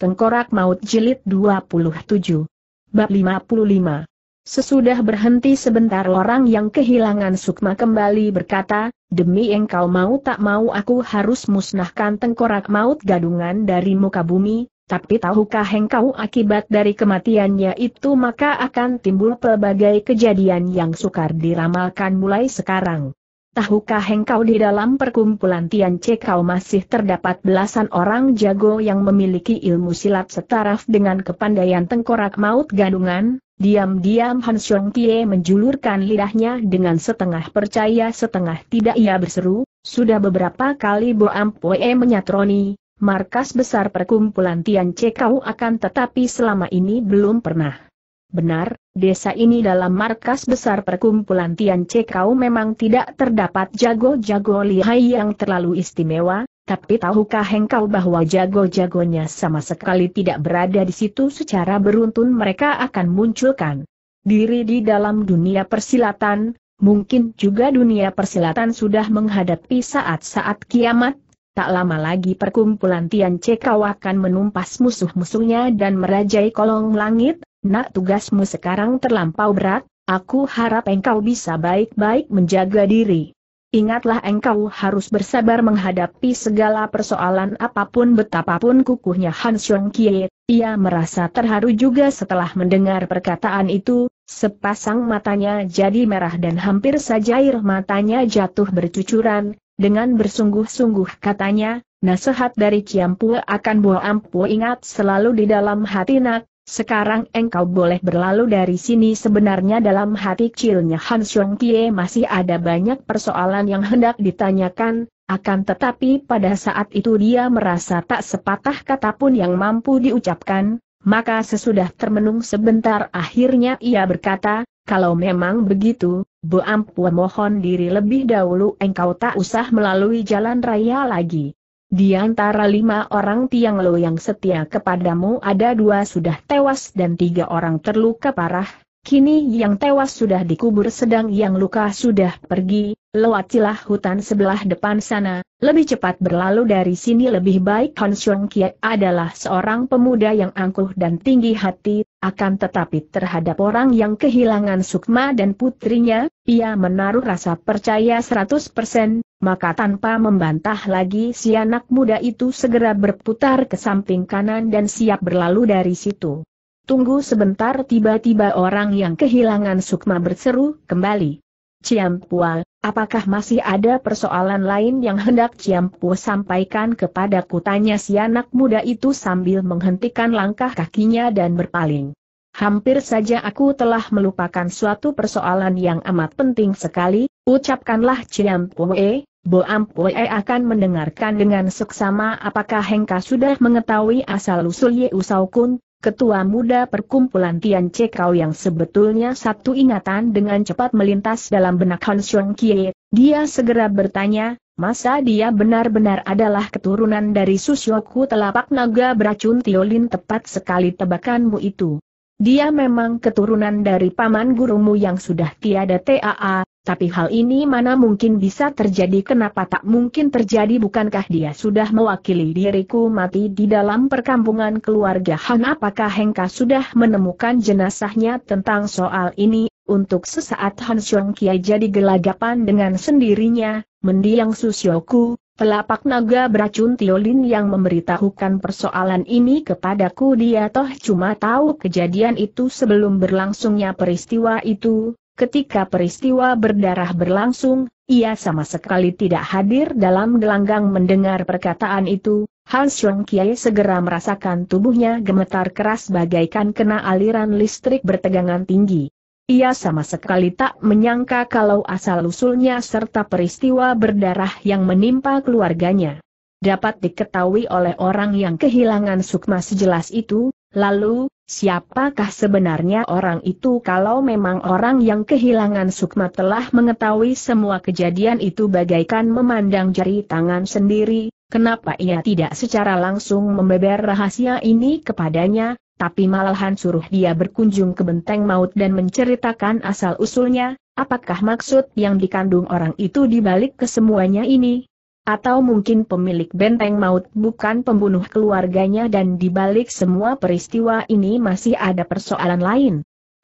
Tengkorak Maut Jilid 27. Bab 55. Sesudah berhenti sebentar orang yang kehilangan sukma kembali berkata, Demi engkau mau tak mau aku harus musnahkan tengkorak maut gadungan dari muka bumi, tapi tahukah engkau akibat dari kematiannya itu maka akan timbul pelbagai kejadian yang sukar diramalkan mulai sekarang. Tahukah engkau di dalam perkumpulan Tian Che kau masih terdapat belasan orang jago yang memiliki ilmu silat setaraf dengan kepandaian tengkorak maut gadungan? Diam-diam Han Xiong Tie menjulurkan lidahnya dengan setengah percaya setengah tidak ia berseru, sudah beberapa kali Bo Ampue menyatroni, markas besar perkumpulan Tian Che kau akan tetapi selama ini belum pernah Benar, desa ini dalam markas besar perkumpulan Tian kau memang tidak terdapat jago-jago lihai yang terlalu istimewa, tapi tahukah engkau bahwa jago-jagonya sama sekali tidak berada di situ secara beruntun mereka akan munculkan diri di dalam dunia persilatan, mungkin juga dunia persilatan sudah menghadapi saat-saat kiamat, tak lama lagi perkumpulan Tian kau akan menumpas musuh-musuhnya dan merajai kolong langit, nak tugasmu sekarang terlampau berat, aku harap engkau bisa baik-baik menjaga diri. Ingatlah engkau harus bersabar menghadapi segala persoalan apapun betapapun kukuhnya Han Xiong Kie, ia merasa terharu juga setelah mendengar perkataan itu, sepasang matanya jadi merah dan hampir saja air matanya jatuh bercucuran, dengan bersungguh-sungguh katanya, nasihat dari Ciampu akan Buah Ampu ingat selalu di dalam hati nak, sekarang engkau boleh berlalu dari sini sebenarnya dalam hati kecilnya Han Xiong Kie masih ada banyak persoalan yang hendak ditanyakan, akan tetapi pada saat itu dia merasa tak sepatah kata pun yang mampu diucapkan, maka sesudah termenung sebentar akhirnya ia berkata, kalau memang begitu, Bu Ampua mohon diri lebih dahulu engkau tak usah melalui jalan raya lagi. Di antara lima orang Tiang Lo yang setia kepadamu ada dua sudah tewas dan tiga orang terluka parah, kini yang tewas sudah dikubur sedang yang luka sudah pergi, lewatilah hutan sebelah depan sana, lebih cepat berlalu dari sini lebih baik Hon Xiong Kiat adalah seorang pemuda yang angkuh dan tinggi hati, akan tetapi terhadap orang yang kehilangan Sukma dan putrinya, ia menaruh rasa percaya 100%, maka tanpa membantah lagi si anak muda itu segera berputar ke samping kanan dan siap berlalu dari situ. Tunggu sebentar tiba-tiba orang yang kehilangan Sukma berseru kembali. Ciampual, Apakah masih ada persoalan lain yang hendak Ciampu sampaikan kepada kutanya si anak muda itu sambil menghentikan langkah kakinya dan berpaling. Hampir saja aku telah melupakan suatu persoalan yang amat penting sekali, ucapkanlah Ciampu E, Bo Ampue akan mendengarkan dengan seksama apakah Hengka sudah mengetahui asal-usul Ye Usau Kun, Ketua muda perkumpulan Tian Cekau yang sebetulnya satu ingatan dengan cepat melintas dalam benak Han Xiong Kie, dia segera bertanya, masa dia benar-benar adalah keturunan dari Susyoku telapak naga beracun Tiolin tepat sekali tebakanmu itu. Dia memang keturunan dari paman gurumu yang sudah tiada TAA, tapi hal ini mana mungkin bisa terjadi kenapa tak mungkin terjadi bukankah dia sudah mewakili diriku mati di dalam perkampungan keluarga Han apakah Hengka sudah menemukan jenazahnya tentang soal ini untuk sesaat Han Xiong Kiai jadi gelagapan dengan sendirinya, mendiang Susyoku, telapak naga beracun Tiolin yang memberitahukan persoalan ini kepadaku dia toh cuma tahu kejadian itu sebelum berlangsungnya peristiwa itu, Ketika peristiwa berdarah berlangsung, ia sama sekali tidak hadir dalam gelanggang mendengar perkataan itu, Hans Xiong Kiai segera merasakan tubuhnya gemetar keras bagaikan kena aliran listrik bertegangan tinggi. Ia sama sekali tak menyangka kalau asal-usulnya serta peristiwa berdarah yang menimpa keluarganya. Dapat diketahui oleh orang yang kehilangan sukma sejelas itu, Lalu, siapakah sebenarnya orang itu kalau memang orang yang kehilangan sukma telah mengetahui semua kejadian itu bagaikan memandang jari tangan sendiri, kenapa ia tidak secara langsung membeber rahasia ini kepadanya, tapi malahan suruh dia berkunjung ke benteng maut dan menceritakan asal-usulnya, apakah maksud yang dikandung orang itu dibalik kesemuanya ini? atau mungkin pemilik benteng maut bukan pembunuh keluarganya dan di balik semua peristiwa ini masih ada persoalan lain.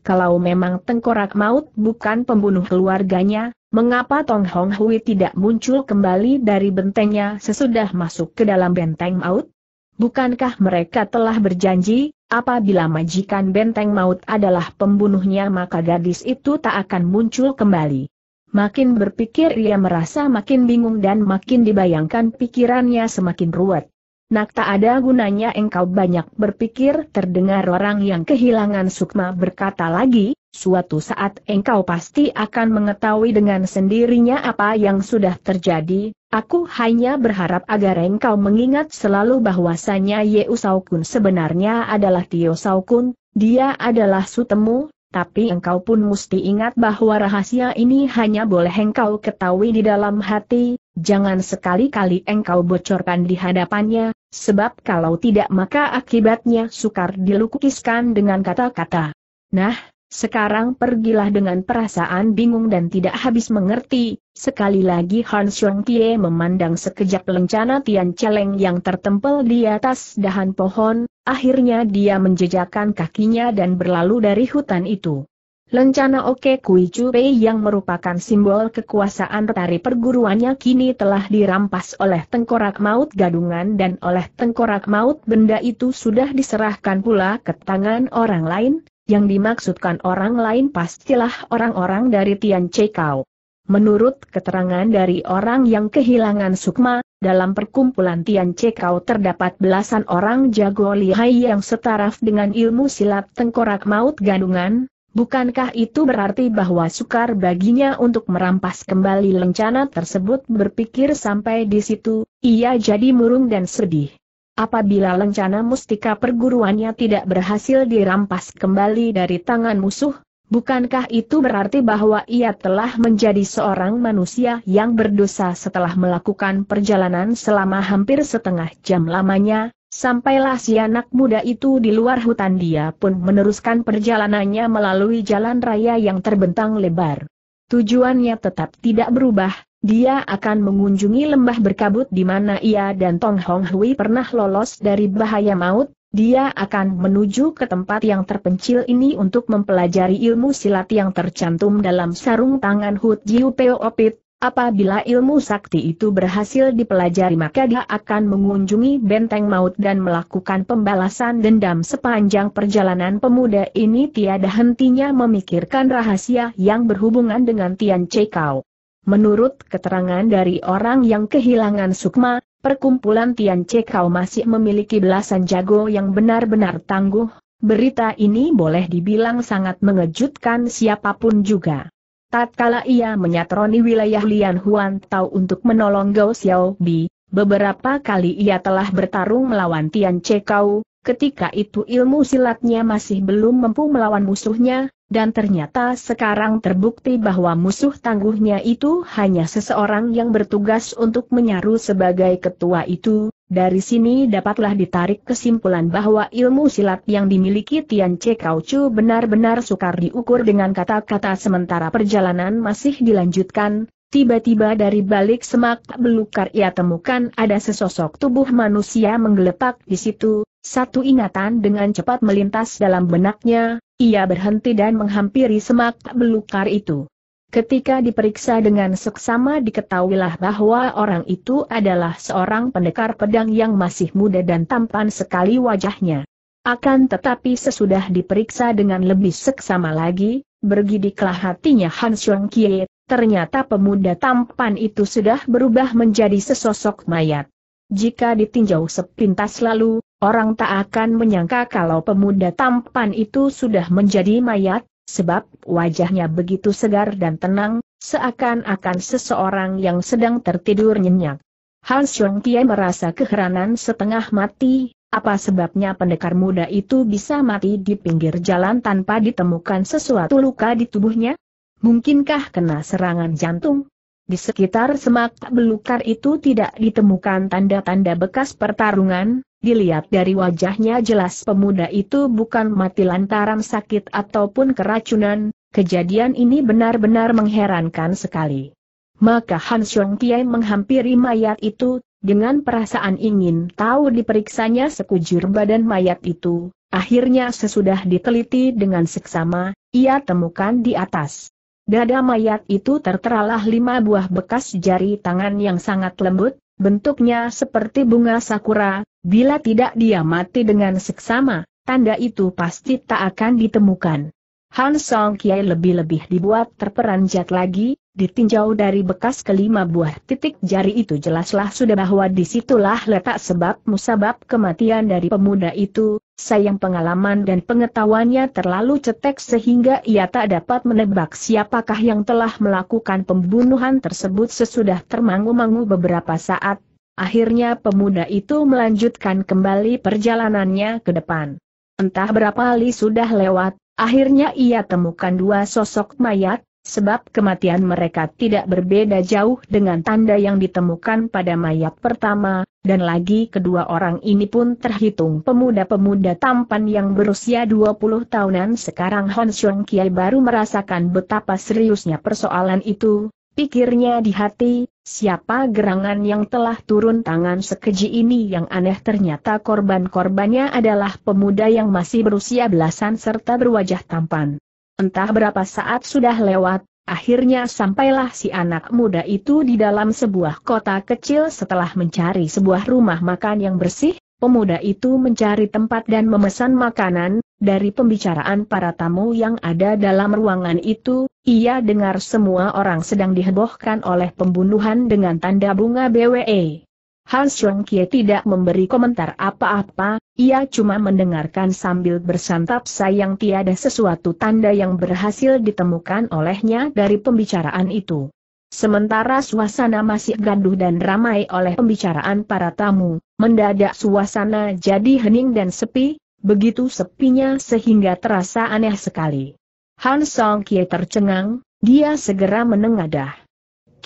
Kalau memang tengkorak maut bukan pembunuh keluarganya, mengapa Tong Hong Hui tidak muncul kembali dari bentengnya sesudah masuk ke dalam benteng maut? Bukankah mereka telah berjanji, apabila majikan benteng maut adalah pembunuhnya maka gadis itu tak akan muncul kembali? Makin berpikir ia merasa makin bingung dan makin dibayangkan pikirannya semakin ruwet. Nak tak ada gunanya engkau banyak berpikir terdengar orang yang kehilangan sukma berkata lagi, suatu saat engkau pasti akan mengetahui dengan sendirinya apa yang sudah terjadi, aku hanya berharap agar engkau mengingat selalu bahwasanya Yeusaukun sebenarnya adalah Tio Saukun, dia adalah sutemu, tapi engkau pun mesti ingat bahwa rahasia ini hanya boleh engkau ketahui di dalam hati, jangan sekali-kali engkau bocorkan di hadapannya, sebab kalau tidak maka akibatnya sukar dilukiskan dengan kata-kata. Nah, sekarang pergilah dengan perasaan bingung dan tidak habis mengerti, sekali lagi Han Xiong Tie memandang sekejap lencana Tian Celeng yang tertempel di atas dahan pohon, akhirnya dia menjejakkan kakinya dan berlalu dari hutan itu. Lencana Oke Kui Pei yang merupakan simbol kekuasaan tari perguruannya kini telah dirampas oleh tengkorak maut gadungan dan oleh tengkorak maut benda itu sudah diserahkan pula ke tangan orang lain, yang dimaksudkan orang lain pastilah orang-orang dari Tian Cekau. Menurut keterangan dari orang yang kehilangan Sukma, dalam perkumpulan Tian Cekau terdapat belasan orang jago lihai yang setaraf dengan ilmu silat tengkorak maut gadungan, bukankah itu berarti bahwa sukar baginya untuk merampas kembali lencana tersebut berpikir sampai di situ, ia jadi murung dan sedih. Apabila lencana mustika perguruannya tidak berhasil dirampas kembali dari tangan musuh, bukankah itu berarti bahwa ia telah menjadi seorang manusia yang berdosa setelah melakukan perjalanan selama hampir setengah jam lamanya, sampailah si anak muda itu di luar hutan dia pun meneruskan perjalanannya melalui jalan raya yang terbentang lebar. Tujuannya tetap tidak berubah, dia akan mengunjungi lembah berkabut di mana ia dan Tong Hong Hui pernah lolos dari bahaya maut, dia akan menuju ke tempat yang terpencil ini untuk mempelajari ilmu silat yang tercantum dalam sarung tangan Hut Jiu Opit. Apabila ilmu sakti itu berhasil dipelajari maka dia akan mengunjungi benteng maut dan melakukan pembalasan dendam sepanjang perjalanan pemuda ini tiada hentinya memikirkan rahasia yang berhubungan dengan Tian Cekau. Menurut keterangan dari orang yang kehilangan Sukma, perkumpulan Tian Cekau masih memiliki belasan jago yang benar-benar tangguh, berita ini boleh dibilang sangat mengejutkan siapapun juga. Tatkala ia menyatroni wilayah Lian Huan Tao untuk menolong Gao Xiao Bi, beberapa kali ia telah bertarung melawan Tian Cekau, ketika itu ilmu silatnya masih belum mampu melawan musuhnya, dan ternyata sekarang terbukti bahwa musuh tangguhnya itu hanya seseorang yang bertugas untuk menyaru sebagai ketua itu, dari sini dapatlah ditarik kesimpulan bahwa ilmu silat yang dimiliki Tian Che Chu benar-benar sukar diukur dengan kata-kata sementara perjalanan masih dilanjutkan, tiba-tiba dari balik semak belukar ia temukan ada sesosok tubuh manusia menggeletak di situ, satu ingatan dengan cepat melintas dalam benaknya, ia berhenti dan menghampiri semak belukar itu. Ketika diperiksa dengan seksama diketahuilah bahwa orang itu adalah seorang pendekar pedang yang masih muda dan tampan sekali wajahnya. Akan tetapi sesudah diperiksa dengan lebih seksama lagi, bergidiklah hatinya Han Xiong Kie, ternyata pemuda tampan itu sudah berubah menjadi sesosok mayat. Jika ditinjau sepintas lalu, Orang tak akan menyangka kalau pemuda tampan itu sudah menjadi mayat, sebab wajahnya begitu segar dan tenang, seakan-akan seseorang yang sedang tertidur nyenyak. Hans Xiong Kie merasa keheranan setengah mati, apa sebabnya pendekar muda itu bisa mati di pinggir jalan tanpa ditemukan sesuatu luka di tubuhnya? Mungkinkah kena serangan jantung? Di sekitar semak belukar itu tidak ditemukan tanda-tanda bekas pertarungan, dilihat dari wajahnya jelas pemuda itu bukan mati lantaran sakit ataupun keracunan, kejadian ini benar-benar mengherankan sekali. Maka Han Xiong Tiai menghampiri mayat itu, dengan perasaan ingin tahu diperiksanya sekujur badan mayat itu, akhirnya sesudah diteliti dengan seksama, ia temukan di atas Dada mayat itu terteralah lima buah bekas jari tangan yang sangat lembut, bentuknya seperti bunga sakura, bila tidak dia mati dengan seksama, tanda itu pasti tak akan ditemukan. Han Song Kiai lebih-lebih dibuat terperanjat lagi, Ditinjau dari bekas kelima buah titik jari itu jelaslah sudah bahwa disitulah letak sebab musabab kematian dari pemuda itu, sayang pengalaman dan pengetahuannya terlalu cetek sehingga ia tak dapat menebak siapakah yang telah melakukan pembunuhan tersebut sesudah termangu-mangu beberapa saat. Akhirnya pemuda itu melanjutkan kembali perjalanannya ke depan. Entah berapa kali sudah lewat, akhirnya ia temukan dua sosok mayat, Sebab kematian mereka tidak berbeda jauh dengan tanda yang ditemukan pada mayat pertama, dan lagi kedua orang ini pun terhitung pemuda-pemuda tampan yang berusia 20 tahunan sekarang Hon Xiong Kiai baru merasakan betapa seriusnya persoalan itu, pikirnya di hati, siapa gerangan yang telah turun tangan sekeji ini yang aneh ternyata korban-korbannya adalah pemuda yang masih berusia belasan serta berwajah tampan. Entah berapa saat sudah lewat, akhirnya sampailah si anak muda itu di dalam sebuah kota kecil setelah mencari sebuah rumah makan yang bersih, pemuda itu mencari tempat dan memesan makanan, dari pembicaraan para tamu yang ada dalam ruangan itu, ia dengar semua orang sedang dihebohkan oleh pembunuhan dengan tanda bunga BWE. Hans Kie tidak memberi komentar apa-apa, ia cuma mendengarkan sambil bersantap sayang tiada sesuatu tanda yang berhasil ditemukan olehnya dari pembicaraan itu. Sementara suasana masih gaduh dan ramai oleh pembicaraan para tamu, mendadak suasana jadi hening dan sepi, begitu sepinya sehingga terasa aneh sekali. Han Song Kie tercengang, dia segera menengadah.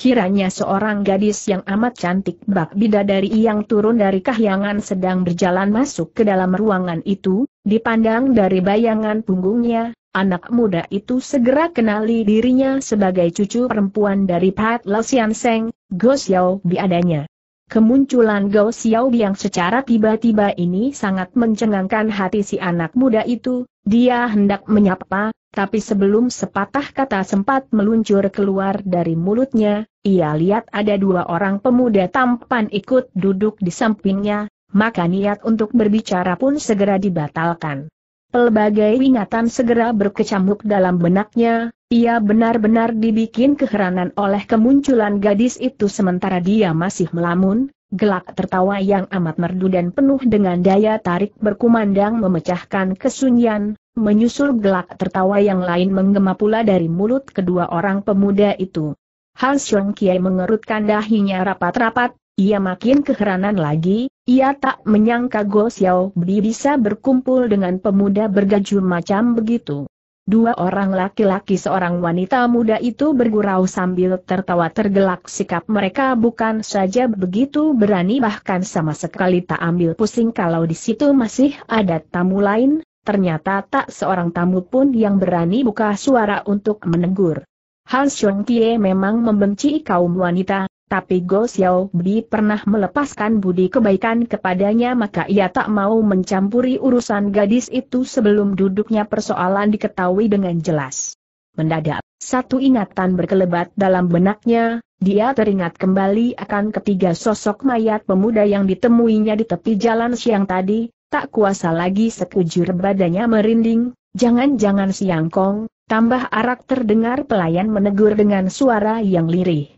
Kiranya seorang gadis yang amat cantik bak bidadari yang turun dari kahyangan sedang berjalan masuk ke dalam ruangan itu, dipandang dari bayangan punggungnya, anak muda itu segera kenali dirinya sebagai cucu perempuan dari Pat Sian Seng, Go Xiao biadanya. Kemunculan Gao yang secara tiba-tiba ini sangat mencengangkan hati si anak muda itu, dia hendak menyapa, tapi sebelum sepatah kata sempat meluncur keluar dari mulutnya, ia lihat ada dua orang pemuda tampan ikut duduk di sampingnya, maka niat untuk berbicara pun segera dibatalkan. Pelbagai ingatan segera berkecamuk dalam benaknya, ia benar-benar dibikin keheranan oleh kemunculan gadis itu sementara dia masih melamun, gelak tertawa yang amat merdu dan penuh dengan daya tarik berkumandang memecahkan kesunyian, menyusul gelak tertawa yang lain menggema pula dari mulut kedua orang pemuda itu. Han Xiong Kiai mengerutkan dahinya rapat-rapat, ia makin keheranan lagi, ia tak menyangka Go Xiao Bi bisa berkumpul dengan pemuda bergaju macam begitu. Dua orang laki-laki seorang wanita muda itu bergurau sambil tertawa tergelak sikap mereka bukan saja begitu berani bahkan sama sekali tak ambil pusing kalau di situ masih ada tamu lain, ternyata tak seorang tamu pun yang berani buka suara untuk menegur. Hans Chongqie memang membenci kaum wanita, tapi Go Xiao Bi pernah melepaskan budi kebaikan kepadanya maka ia tak mau mencampuri urusan gadis itu sebelum duduknya persoalan diketahui dengan jelas. Mendadak, satu ingatan berkelebat dalam benaknya, dia teringat kembali akan ketiga sosok mayat pemuda yang ditemuinya di tepi jalan siang tadi, tak kuasa lagi sekujur badannya merinding, jangan-jangan siang kong, tambah arak terdengar pelayan menegur dengan suara yang lirih.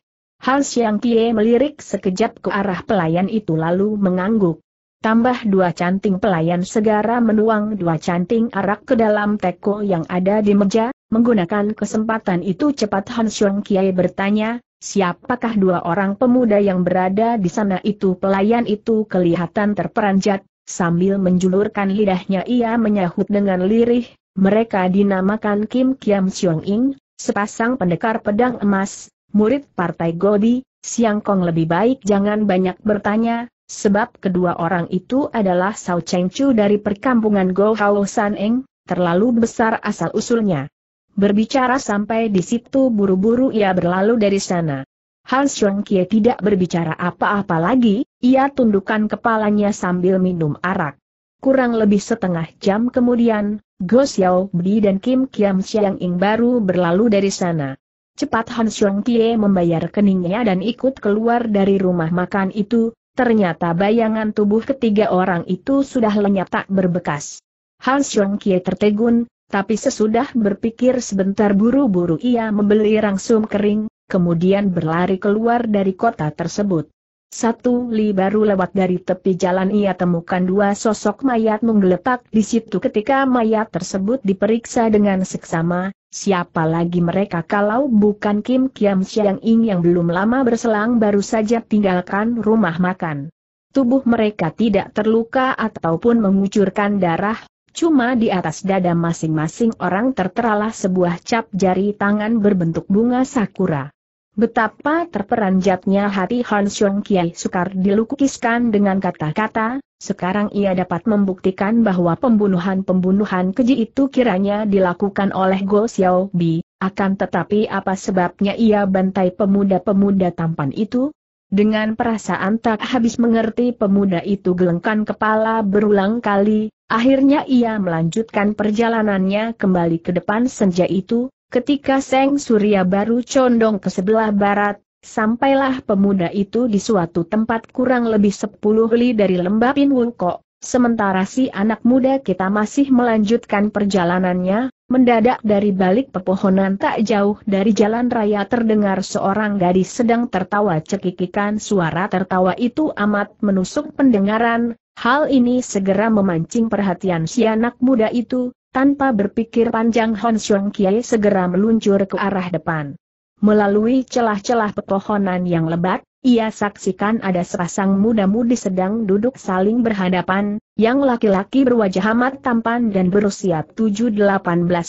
Hans Yang Kie melirik sekejap ke arah pelayan itu lalu mengangguk. Tambah dua canting pelayan segera menuang dua canting arak ke dalam teko yang ada di meja, menggunakan kesempatan itu cepat Hans Yang Kie bertanya, siapakah dua orang pemuda yang berada di sana itu pelayan itu kelihatan terperanjat, sambil menjulurkan lidahnya ia menyahut dengan lirih, mereka dinamakan Kim Kiam Siong Ing, sepasang pendekar pedang emas, murid partai Godi, Siang Kong lebih baik jangan banyak bertanya, sebab kedua orang itu adalah Sao Cheng Chu dari perkampungan Go Hao San Eng, terlalu besar asal-usulnya. Berbicara sampai di situ buru-buru ia berlalu dari sana. Han Shuang Kie tidak berbicara apa-apa lagi, ia tundukkan kepalanya sambil minum arak. Kurang lebih setengah jam kemudian, Go Xiao Bi dan Kim Kiam Siang Ing baru berlalu dari sana. Cepat Han Xiong Kie membayar keningnya dan ikut keluar dari rumah makan itu, ternyata bayangan tubuh ketiga orang itu sudah lenyap tak berbekas. Han Xiong Kie tertegun, tapi sesudah berpikir sebentar buru-buru ia membeli rangsum kering, kemudian berlari keluar dari kota tersebut. Satu li baru lewat dari tepi jalan ia temukan dua sosok mayat menggeletak di situ ketika mayat tersebut diperiksa dengan seksama, Siapa lagi mereka kalau bukan Kim Kiam Siang Ing yang belum lama berselang baru saja tinggalkan rumah makan. Tubuh mereka tidak terluka ataupun mengucurkan darah, cuma di atas dada masing-masing orang terteralah sebuah cap jari tangan berbentuk bunga sakura. Betapa terperanjatnya hati Han Xiong Kiai sukar dilukiskan dengan kata-kata, sekarang ia dapat membuktikan bahwa pembunuhan-pembunuhan keji itu kiranya dilakukan oleh Go Xiao Bi, akan tetapi apa sebabnya ia bantai pemuda-pemuda tampan itu? Dengan perasaan tak habis mengerti pemuda itu gelengkan kepala berulang kali, akhirnya ia melanjutkan perjalanannya kembali ke depan senja itu, Ketika Seng Surya baru condong ke sebelah barat, sampailah pemuda itu di suatu tempat kurang lebih sepuluh li dari lembah Pinwulko. Sementara si anak muda kita masih melanjutkan perjalanannya, mendadak dari balik pepohonan tak jauh dari jalan raya terdengar seorang gadis sedang tertawa cekikikan suara tertawa itu amat menusuk pendengaran, hal ini segera memancing perhatian si anak muda itu, tanpa berpikir panjang Hon Xiong Kiai segera meluncur ke arah depan. Melalui celah-celah pepohonan yang lebat, ia saksikan ada sepasang muda-mudi sedang duduk saling berhadapan, yang laki-laki berwajah amat tampan dan berusia 7-18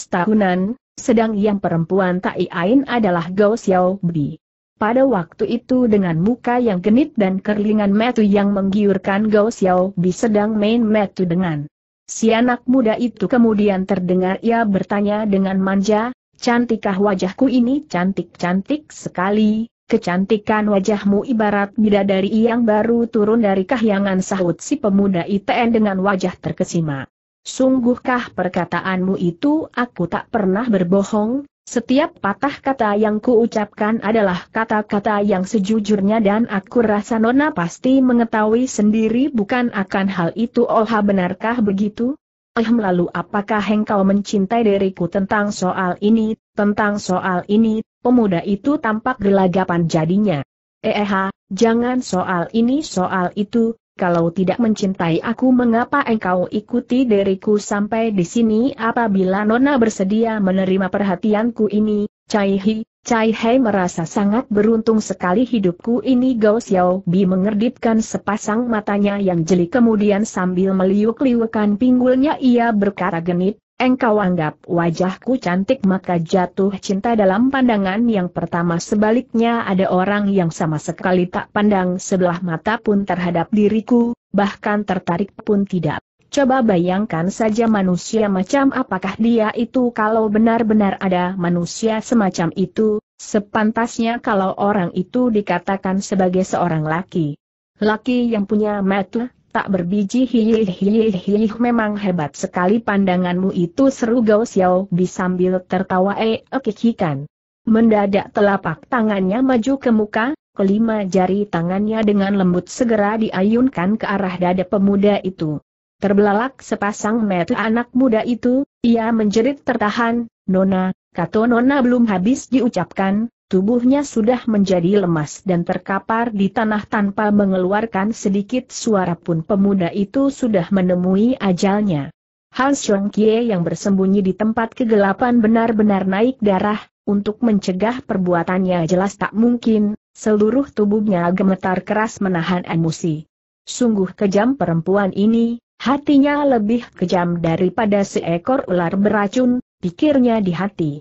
tahunan, sedang yang perempuan tak iain adalah Gao Bi. Pada waktu itu dengan muka yang genit dan kerlingan metu yang menggiurkan Gao Bi sedang main metu dengan Si anak muda itu kemudian terdengar ia bertanya dengan manja, cantikkah wajahku ini cantik-cantik sekali, kecantikan wajahmu ibarat bidadari yang baru turun dari kahyangan sahut si pemuda ITN dengan wajah terkesima. Sungguhkah perkataanmu itu aku tak pernah berbohong, setiap patah kata yang kuucapkan adalah kata-kata yang sejujurnya dan aku rasa Nona pasti mengetahui sendiri bukan akan hal itu Olha benarkah begitu? Eh lalu apakah engkau mencintai diriku tentang soal ini, tentang soal ini, pemuda itu tampak gelagapan jadinya. Eh, eh jangan soal ini soal itu, kalau tidak mencintai aku mengapa engkau ikuti diriku sampai di sini apabila Nona bersedia menerima perhatianku ini, Cai Hi, Cai Hei merasa sangat beruntung sekali hidupku ini Gao Xiao Bi mengerdipkan sepasang matanya yang jeli kemudian sambil meliuk-liukan pinggulnya ia berkata genit, Engkau anggap wajahku cantik maka jatuh cinta dalam pandangan yang pertama sebaliknya ada orang yang sama sekali tak pandang sebelah mata pun terhadap diriku, bahkan tertarik pun tidak. Coba bayangkan saja manusia macam apakah dia itu kalau benar-benar ada manusia semacam itu, sepantasnya kalau orang itu dikatakan sebagai seorang laki. Laki yang punya mata, tak berbiji hiye hiye memang hebat sekali pandanganmu itu seru Gao Xiao Bi sambil tertawa eekikikan. Eh, Mendadak telapak tangannya maju ke muka, kelima jari tangannya dengan lembut segera diayunkan ke arah dada pemuda itu. Terbelalak sepasang mata anak muda itu, ia menjerit tertahan, Nona, kata Nona belum habis diucapkan, Tubuhnya sudah menjadi lemas dan terkapar di tanah tanpa mengeluarkan sedikit suara pun pemuda itu sudah menemui ajalnya. Han Xiong Kie yang bersembunyi di tempat kegelapan benar-benar naik darah, untuk mencegah perbuatannya jelas tak mungkin, seluruh tubuhnya gemetar keras menahan emosi. Sungguh kejam perempuan ini, hatinya lebih kejam daripada seekor ular beracun, pikirnya di hati.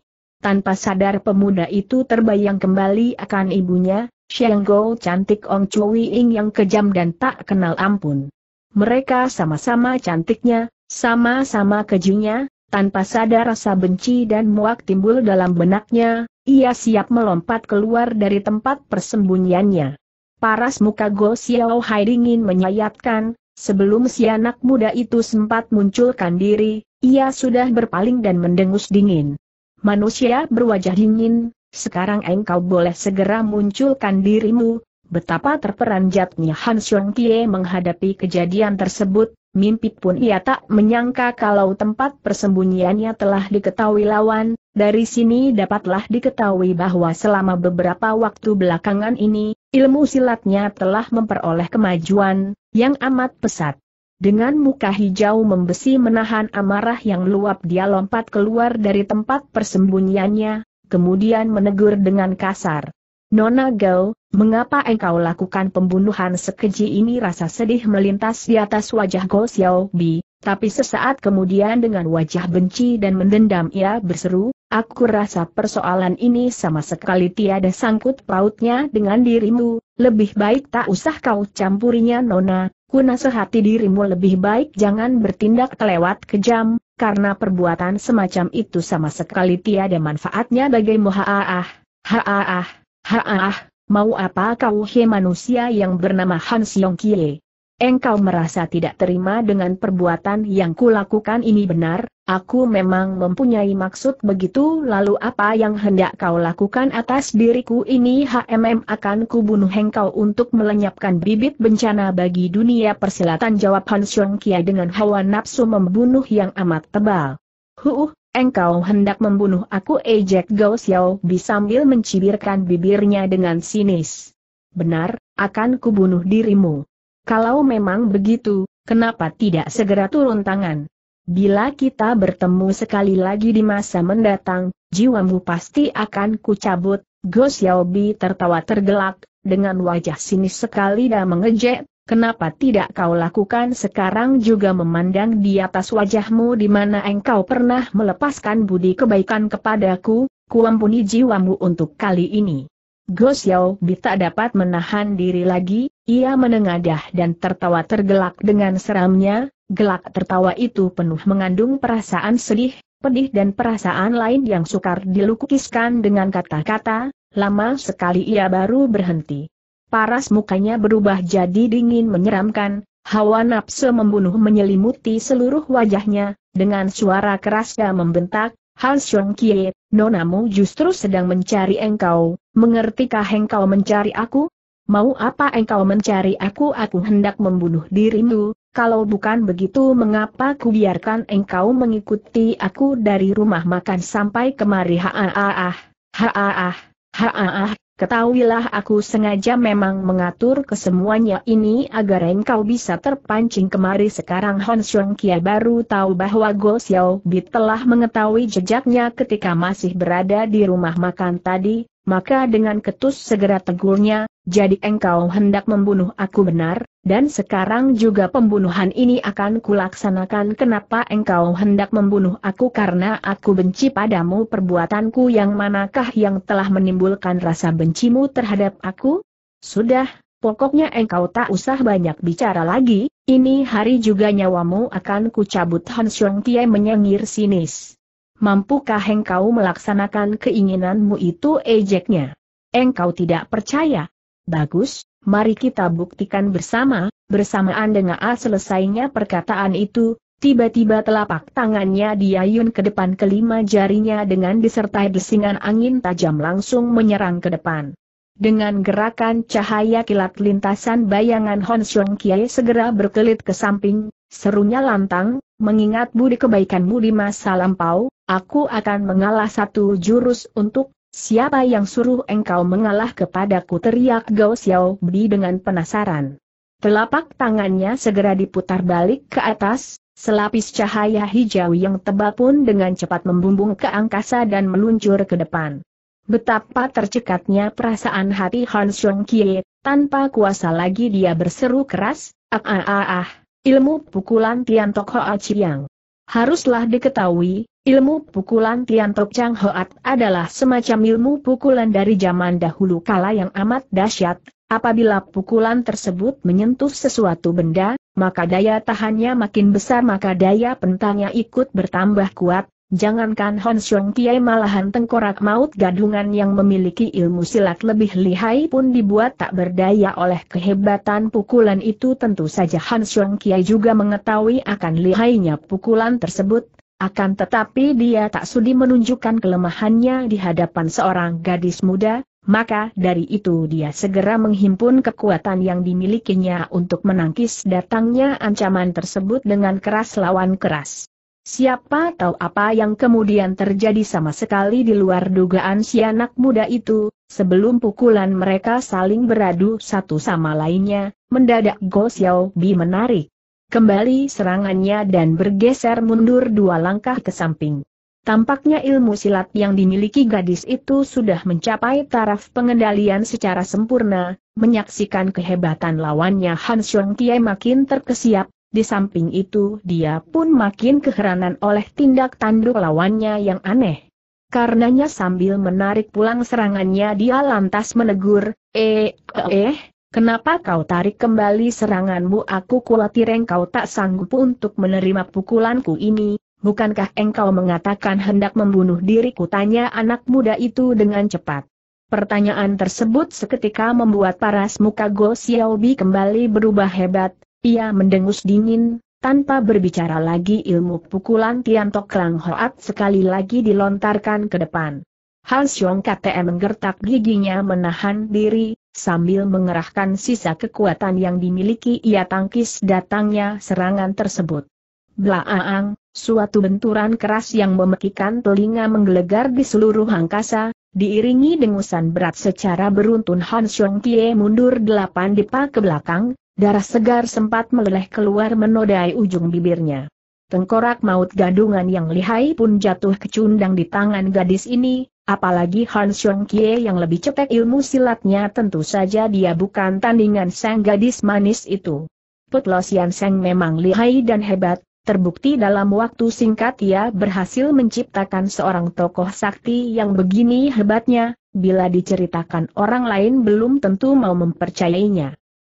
Tanpa sadar pemuda itu terbayang kembali akan ibunya, Sheng Gou cantik Ong Chui Ing yang kejam dan tak kenal ampun. Mereka sama-sama cantiknya, sama-sama kejunya, tanpa sadar rasa benci dan muak timbul dalam benaknya, ia siap melompat keluar dari tempat persembunyiannya. Paras muka Go Xiao Hai dingin menyayatkan, sebelum si anak muda itu sempat munculkan diri, ia sudah berpaling dan mendengus dingin. Manusia berwajah dingin, sekarang engkau boleh segera munculkan dirimu, betapa terperanjatnya Han Xiong Kie menghadapi kejadian tersebut, mimpi pun ia tak menyangka kalau tempat persembunyiannya telah diketahui lawan, dari sini dapatlah diketahui bahwa selama beberapa waktu belakangan ini, ilmu silatnya telah memperoleh kemajuan, yang amat pesat. Dengan muka hijau membesi menahan amarah yang luap dia lompat keluar dari tempat persembunyiannya, kemudian menegur dengan kasar. Nona Gao, mengapa engkau lakukan pembunuhan sekeji ini rasa sedih melintas di atas wajah Go Bi, tapi sesaat kemudian dengan wajah benci dan mendendam ia berseru, aku rasa persoalan ini sama sekali tiada sangkut pautnya dengan dirimu, lebih baik tak usah kau campurinya Nona, Ku nasihati dirimu lebih baik jangan bertindak kelewat kejam, karena perbuatan semacam itu sama sekali tiada manfaatnya bagimu haaah, haaah, haaah, mau apa kau he manusia yang bernama Hans Yong Kie, engkau merasa tidak terima dengan perbuatan yang kulakukan ini benar, aku memang mempunyai maksud begitu lalu apa yang hendak kau lakukan atas diriku ini HMM akan kubunuh engkau untuk melenyapkan bibit bencana bagi dunia persilatan jawab Han Xiong Kia dengan hawa nafsu membunuh yang amat tebal. Huh, engkau hendak membunuh aku ejek eh, Gao Xiao Bi sambil mencibirkan bibirnya dengan sinis. Benar, akan kubunuh dirimu. Kalau memang begitu, kenapa tidak segera turun tangan? Bila kita bertemu sekali lagi di masa mendatang, jiwamu pasti akan kucabut. Go Xiaobi tertawa tergelak, dengan wajah sinis sekali dan mengejek, kenapa tidak kau lakukan sekarang juga memandang di atas wajahmu di mana engkau pernah melepaskan budi kebaikan kepadaku, kuampuni jiwamu untuk kali ini. Go Xiao Bi tak dapat menahan diri lagi, ia menengadah dan tertawa tergelak dengan seramnya, gelak tertawa itu penuh mengandung perasaan sedih, pedih dan perasaan lain yang sukar dilukiskan dengan kata-kata, lama sekali ia baru berhenti. Paras mukanya berubah jadi dingin menyeramkan, hawa nafsu membunuh menyelimuti seluruh wajahnya, dengan suara keras dia membentak, Hal Xiong Kie, Nonamu justru sedang mencari engkau, mengertikah engkau mencari aku? Mau apa engkau mencari aku? Aku hendak membunuh dirimu, kalau bukan begitu mengapa ku biarkan engkau mengikuti aku dari rumah makan sampai kemari haaah, haaah, haaah. Ketahuilah aku sengaja memang mengatur kesemuanya ini agar engkau bisa terpancing kemari sekarang Hon Xiong Kia baru tahu bahwa Go Xiao Bi telah mengetahui jejaknya ketika masih berada di rumah makan tadi, maka dengan ketus segera tegurnya, jadi engkau hendak membunuh aku benar, dan sekarang juga pembunuhan ini akan kulaksanakan kenapa engkau hendak membunuh aku karena aku benci padamu perbuatanku yang manakah yang telah menimbulkan rasa bencimu terhadap aku? Sudah, pokoknya engkau tak usah banyak bicara lagi, ini hari juga nyawamu akan kucabut Han Xiong menyengir sinis. Mampukah engkau melaksanakan keinginanmu itu ejeknya? Engkau tidak percaya? Bagus, mari kita buktikan bersama, bersamaan dengan A selesainya perkataan itu, tiba-tiba telapak tangannya diayun ke depan kelima jarinya dengan disertai desingan angin tajam langsung menyerang ke depan. Dengan gerakan cahaya kilat lintasan bayangan Hon Xiong Kiai segera berkelit ke samping, Serunya lantang, mengingat budi kebaikanmu di masa lampau, aku akan mengalah satu jurus untuk, siapa yang suruh engkau mengalah kepadaku teriak Gao Xiao Bi dengan penasaran. Telapak tangannya segera diputar balik ke atas, selapis cahaya hijau yang tebal pun dengan cepat membumbung ke angkasa dan meluncur ke depan. Betapa tercekatnya perasaan hati Han Xiong Kie, tanpa kuasa lagi dia berseru keras, ah ah ah ah. Ilmu pukulan Tian Tiantok Hoa Chiang Haruslah diketahui, ilmu pukulan Tok Chang Hoat adalah semacam ilmu pukulan dari zaman dahulu kala yang amat dahsyat. Apabila pukulan tersebut menyentuh sesuatu benda, maka daya tahannya makin besar maka daya pentangnya ikut bertambah kuat, Jangankan Hon Xiong Kiai malahan tengkorak maut gadungan yang memiliki ilmu silat lebih lihai pun dibuat tak berdaya oleh kehebatan pukulan itu tentu saja Hon Xiong Kiai juga mengetahui akan lihainya pukulan tersebut, akan tetapi dia tak sudi menunjukkan kelemahannya di hadapan seorang gadis muda, maka dari itu dia segera menghimpun kekuatan yang dimilikinya untuk menangkis datangnya ancaman tersebut dengan keras lawan keras. Siapa tahu apa yang kemudian terjadi sama sekali di luar dugaan si anak muda itu, sebelum pukulan mereka saling beradu satu sama lainnya, mendadak Go Xiao Bi menarik kembali serangannya dan bergeser mundur dua langkah ke samping. Tampaknya ilmu silat yang dimiliki gadis itu sudah mencapai taraf pengendalian secara sempurna, menyaksikan kehebatan lawannya Han Xiong Kie makin terkesiap, di samping itu dia pun makin keheranan oleh tindak tanduk lawannya yang aneh. Karenanya sambil menarik pulang serangannya dia lantas menegur, eh, eh, kenapa kau tarik kembali seranganmu aku khawatir engkau tak sanggup untuk menerima pukulanku ini, Bukankah engkau mengatakan hendak membunuh diriku? Tanya anak muda itu dengan cepat. Pertanyaan tersebut seketika membuat paras muka Go Xiaobi kembali berubah hebat, ia mendengus dingin, tanpa berbicara lagi ilmu pukulan Tian Tok Lang Hoat sekali lagi dilontarkan ke depan. Han Xiong KTM menggertak giginya menahan diri, sambil mengerahkan sisa kekuatan yang dimiliki ia tangkis datangnya serangan tersebut. Blaaang, suatu benturan keras yang memekikan telinga menggelegar di seluruh angkasa, diiringi dengusan berat secara beruntun Han Xiong Kie mundur delapan depa ke belakang, Darah segar sempat meleleh keluar menodai ujung bibirnya. Tengkorak maut gadungan yang lihai pun jatuh kecundang di tangan gadis ini, apalagi Han Xiong Kie yang lebih cetek ilmu silatnya tentu saja dia bukan tandingan sang gadis manis itu. Put Lo Sian Seng memang lihai dan hebat, terbukti dalam waktu singkat ia berhasil menciptakan seorang tokoh sakti yang begini hebatnya, bila diceritakan orang lain belum tentu mau mempercayainya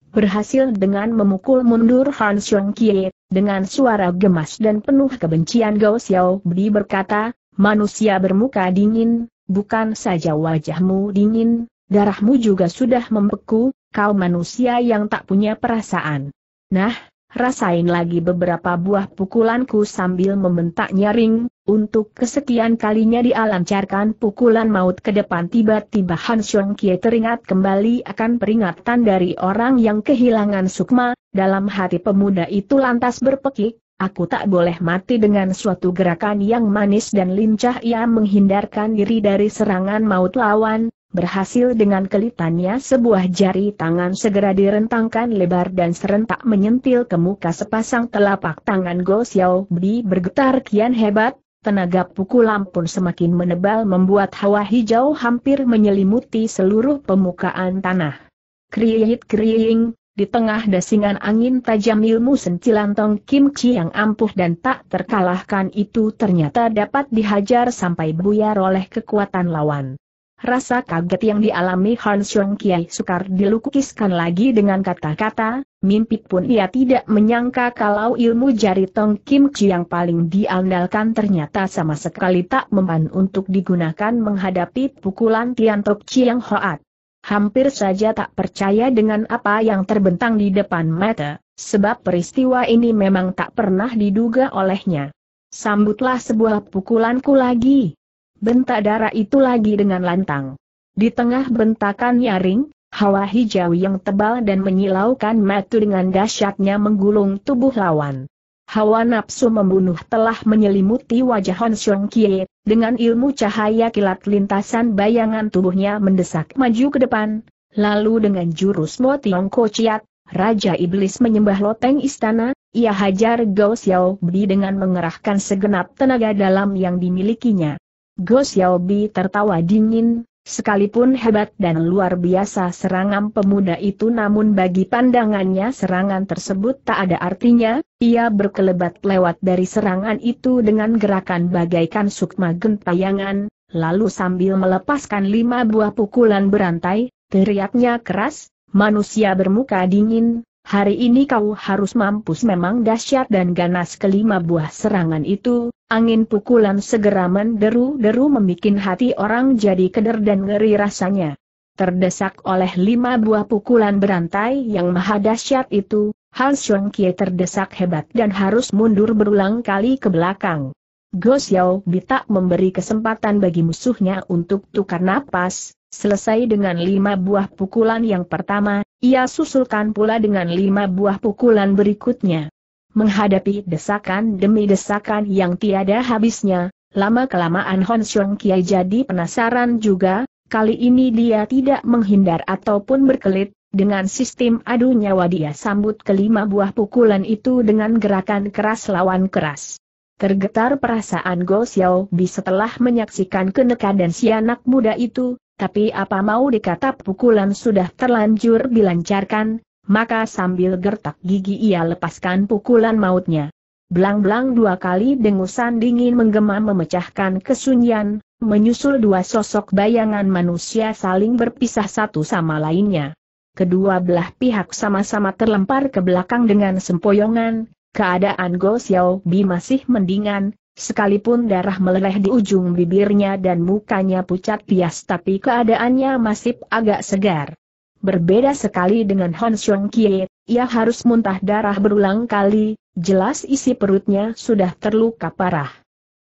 berhasil dengan memukul mundur Han Xiong Kie, dengan suara gemas dan penuh kebencian Gao Xiao Bi berkata, manusia bermuka dingin, bukan saja wajahmu dingin, darahmu juga sudah membeku, kau manusia yang tak punya perasaan. Nah, rasain lagi beberapa buah pukulanku sambil membentak nyaring, untuk kesekian kalinya dialancarkan pukulan maut ke depan tiba-tiba Han Xiong Kie teringat kembali akan peringatan dari orang yang kehilangan sukma, dalam hati pemuda itu lantas berpekik, aku tak boleh mati dengan suatu gerakan yang manis dan lincah ia menghindarkan diri dari serangan maut lawan, Berhasil dengan kelitannya sebuah jari tangan segera direntangkan lebar dan serentak menyentil ke muka sepasang telapak tangan Go Xiao Bi bergetar kian hebat, tenaga pukulan pun semakin menebal membuat hawa hijau hampir menyelimuti seluruh pemukaan tanah. Kriyit kriying, di tengah dasingan angin tajam ilmu sentilan Tong Kim Chi yang ampuh dan tak terkalahkan itu ternyata dapat dihajar sampai buyar oleh kekuatan lawan. Rasa kaget yang dialami Han Xiong Kiai sukar dilukiskan lagi dengan kata-kata, mimpi pun ia tidak menyangka kalau ilmu jari Tong Kim Chi yang paling diandalkan ternyata sama sekali tak mempan untuk digunakan menghadapi pukulan Tian Tok Chi yang hoat. Hampir saja tak percaya dengan apa yang terbentang di depan mata, sebab peristiwa ini memang tak pernah diduga olehnya. Sambutlah sebuah pukulanku lagi bentak darah itu lagi dengan lantang. Di tengah bentakan nyaring, hawa hijau yang tebal dan menyilaukan matu dengan dahsyatnya menggulung tubuh lawan. Hawa nafsu membunuh telah menyelimuti wajah Hon Xiong Kie, dengan ilmu cahaya kilat lintasan bayangan tubuhnya mendesak maju ke depan, lalu dengan jurus Mo Tiong Ko Chiat, Raja Iblis menyembah loteng istana, ia hajar Gao Xiao Bi dengan mengerahkan segenap tenaga dalam yang dimilikinya. Go Xiaobi tertawa dingin, sekalipun hebat dan luar biasa serangan pemuda itu namun bagi pandangannya serangan tersebut tak ada artinya, ia berkelebat lewat dari serangan itu dengan gerakan bagaikan sukma gentayangan, lalu sambil melepaskan lima buah pukulan berantai, teriaknya keras, manusia bermuka dingin, Hari ini kau harus mampus memang dahsyat dan ganas kelima buah serangan itu, angin pukulan segera menderu-deru membuat hati orang jadi keder dan ngeri rasanya. Terdesak oleh lima buah pukulan berantai yang maha dahsyat itu, Han Xiong Kie terdesak hebat dan harus mundur berulang kali ke belakang. Go Xiao Bi tak memberi kesempatan bagi musuhnya untuk tukar napas, Selesai dengan lima buah pukulan yang pertama, ia susulkan pula dengan lima buah pukulan berikutnya. Menghadapi desakan demi desakan yang tiada habisnya, lama-kelamaan Hon Xiong Kiai jadi penasaran juga, kali ini dia tidak menghindar ataupun berkelit, dengan sistem adu nyawa dia sambut kelima buah pukulan itu dengan gerakan keras lawan keras. Tergetar perasaan Go Xiao Bi setelah menyaksikan dan si anak muda itu, tapi apa mau dikata pukulan sudah terlanjur dilancarkan, maka sambil gertak gigi ia lepaskan pukulan mautnya. Blang blang dua kali dengusan dingin menggema memecahkan kesunyian, menyusul dua sosok bayangan manusia saling berpisah satu sama lainnya. Kedua belah pihak sama-sama terlempar ke belakang dengan sempoyongan, Keadaan Go Xiao Bi masih mendingan, Sekalipun darah meleleh di ujung bibirnya dan mukanya pucat pias tapi keadaannya masih agak segar. Berbeda sekali dengan Hon Xiong Kie, ia harus muntah darah berulang kali, jelas isi perutnya sudah terluka parah.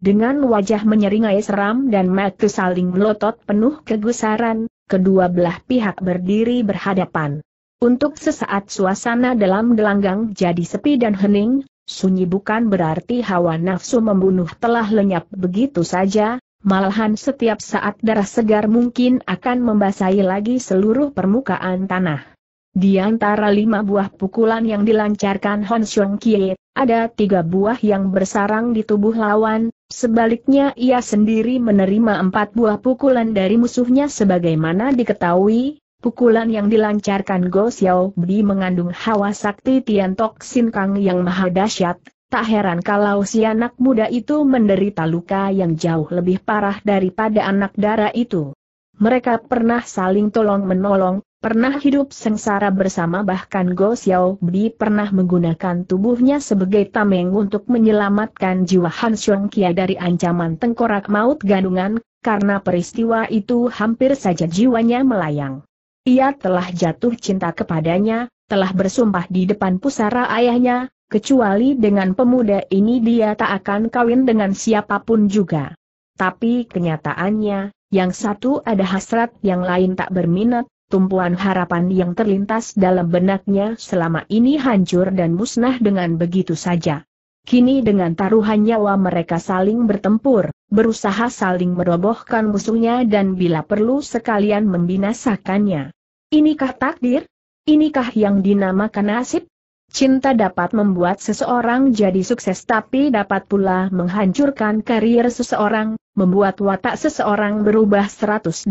Dengan wajah menyeringai seram dan mata saling melotot penuh kegusaran, kedua belah pihak berdiri berhadapan. Untuk sesaat suasana dalam gelanggang jadi sepi dan hening, sunyi bukan berarti hawa nafsu membunuh telah lenyap begitu saja, malahan setiap saat darah segar mungkin akan membasahi lagi seluruh permukaan tanah. Di antara lima buah pukulan yang dilancarkan Hon Xiong Kie, ada tiga buah yang bersarang di tubuh lawan, sebaliknya ia sendiri menerima empat buah pukulan dari musuhnya sebagaimana diketahui, Pukulan yang dilancarkan Go Xiao Bi mengandung hawa sakti Tian Tok Sin Kang yang maha dahsyat. Tak heran kalau si anak muda itu menderita luka yang jauh lebih parah daripada anak dara itu. Mereka pernah saling tolong-menolong, pernah hidup sengsara bersama bahkan Go Xiao Bi pernah menggunakan tubuhnya sebagai tameng untuk menyelamatkan jiwa Han Xiong Kia dari ancaman tengkorak maut gandungan, karena peristiwa itu hampir saja jiwanya melayang. Ia telah jatuh cinta kepadanya, telah bersumpah di depan pusara ayahnya, kecuali dengan pemuda ini dia tak akan kawin dengan siapapun juga. Tapi kenyataannya, yang satu ada hasrat yang lain tak berminat, tumpuan harapan yang terlintas dalam benaknya selama ini hancur dan musnah dengan begitu saja. Kini dengan taruhan nyawa mereka saling bertempur, berusaha saling merobohkan musuhnya dan bila perlu sekalian membinasakannya. Inikah takdir? Inikah yang dinamakan nasib? Cinta dapat membuat seseorang jadi sukses tapi dapat pula menghancurkan karir seseorang, membuat watak seseorang berubah 180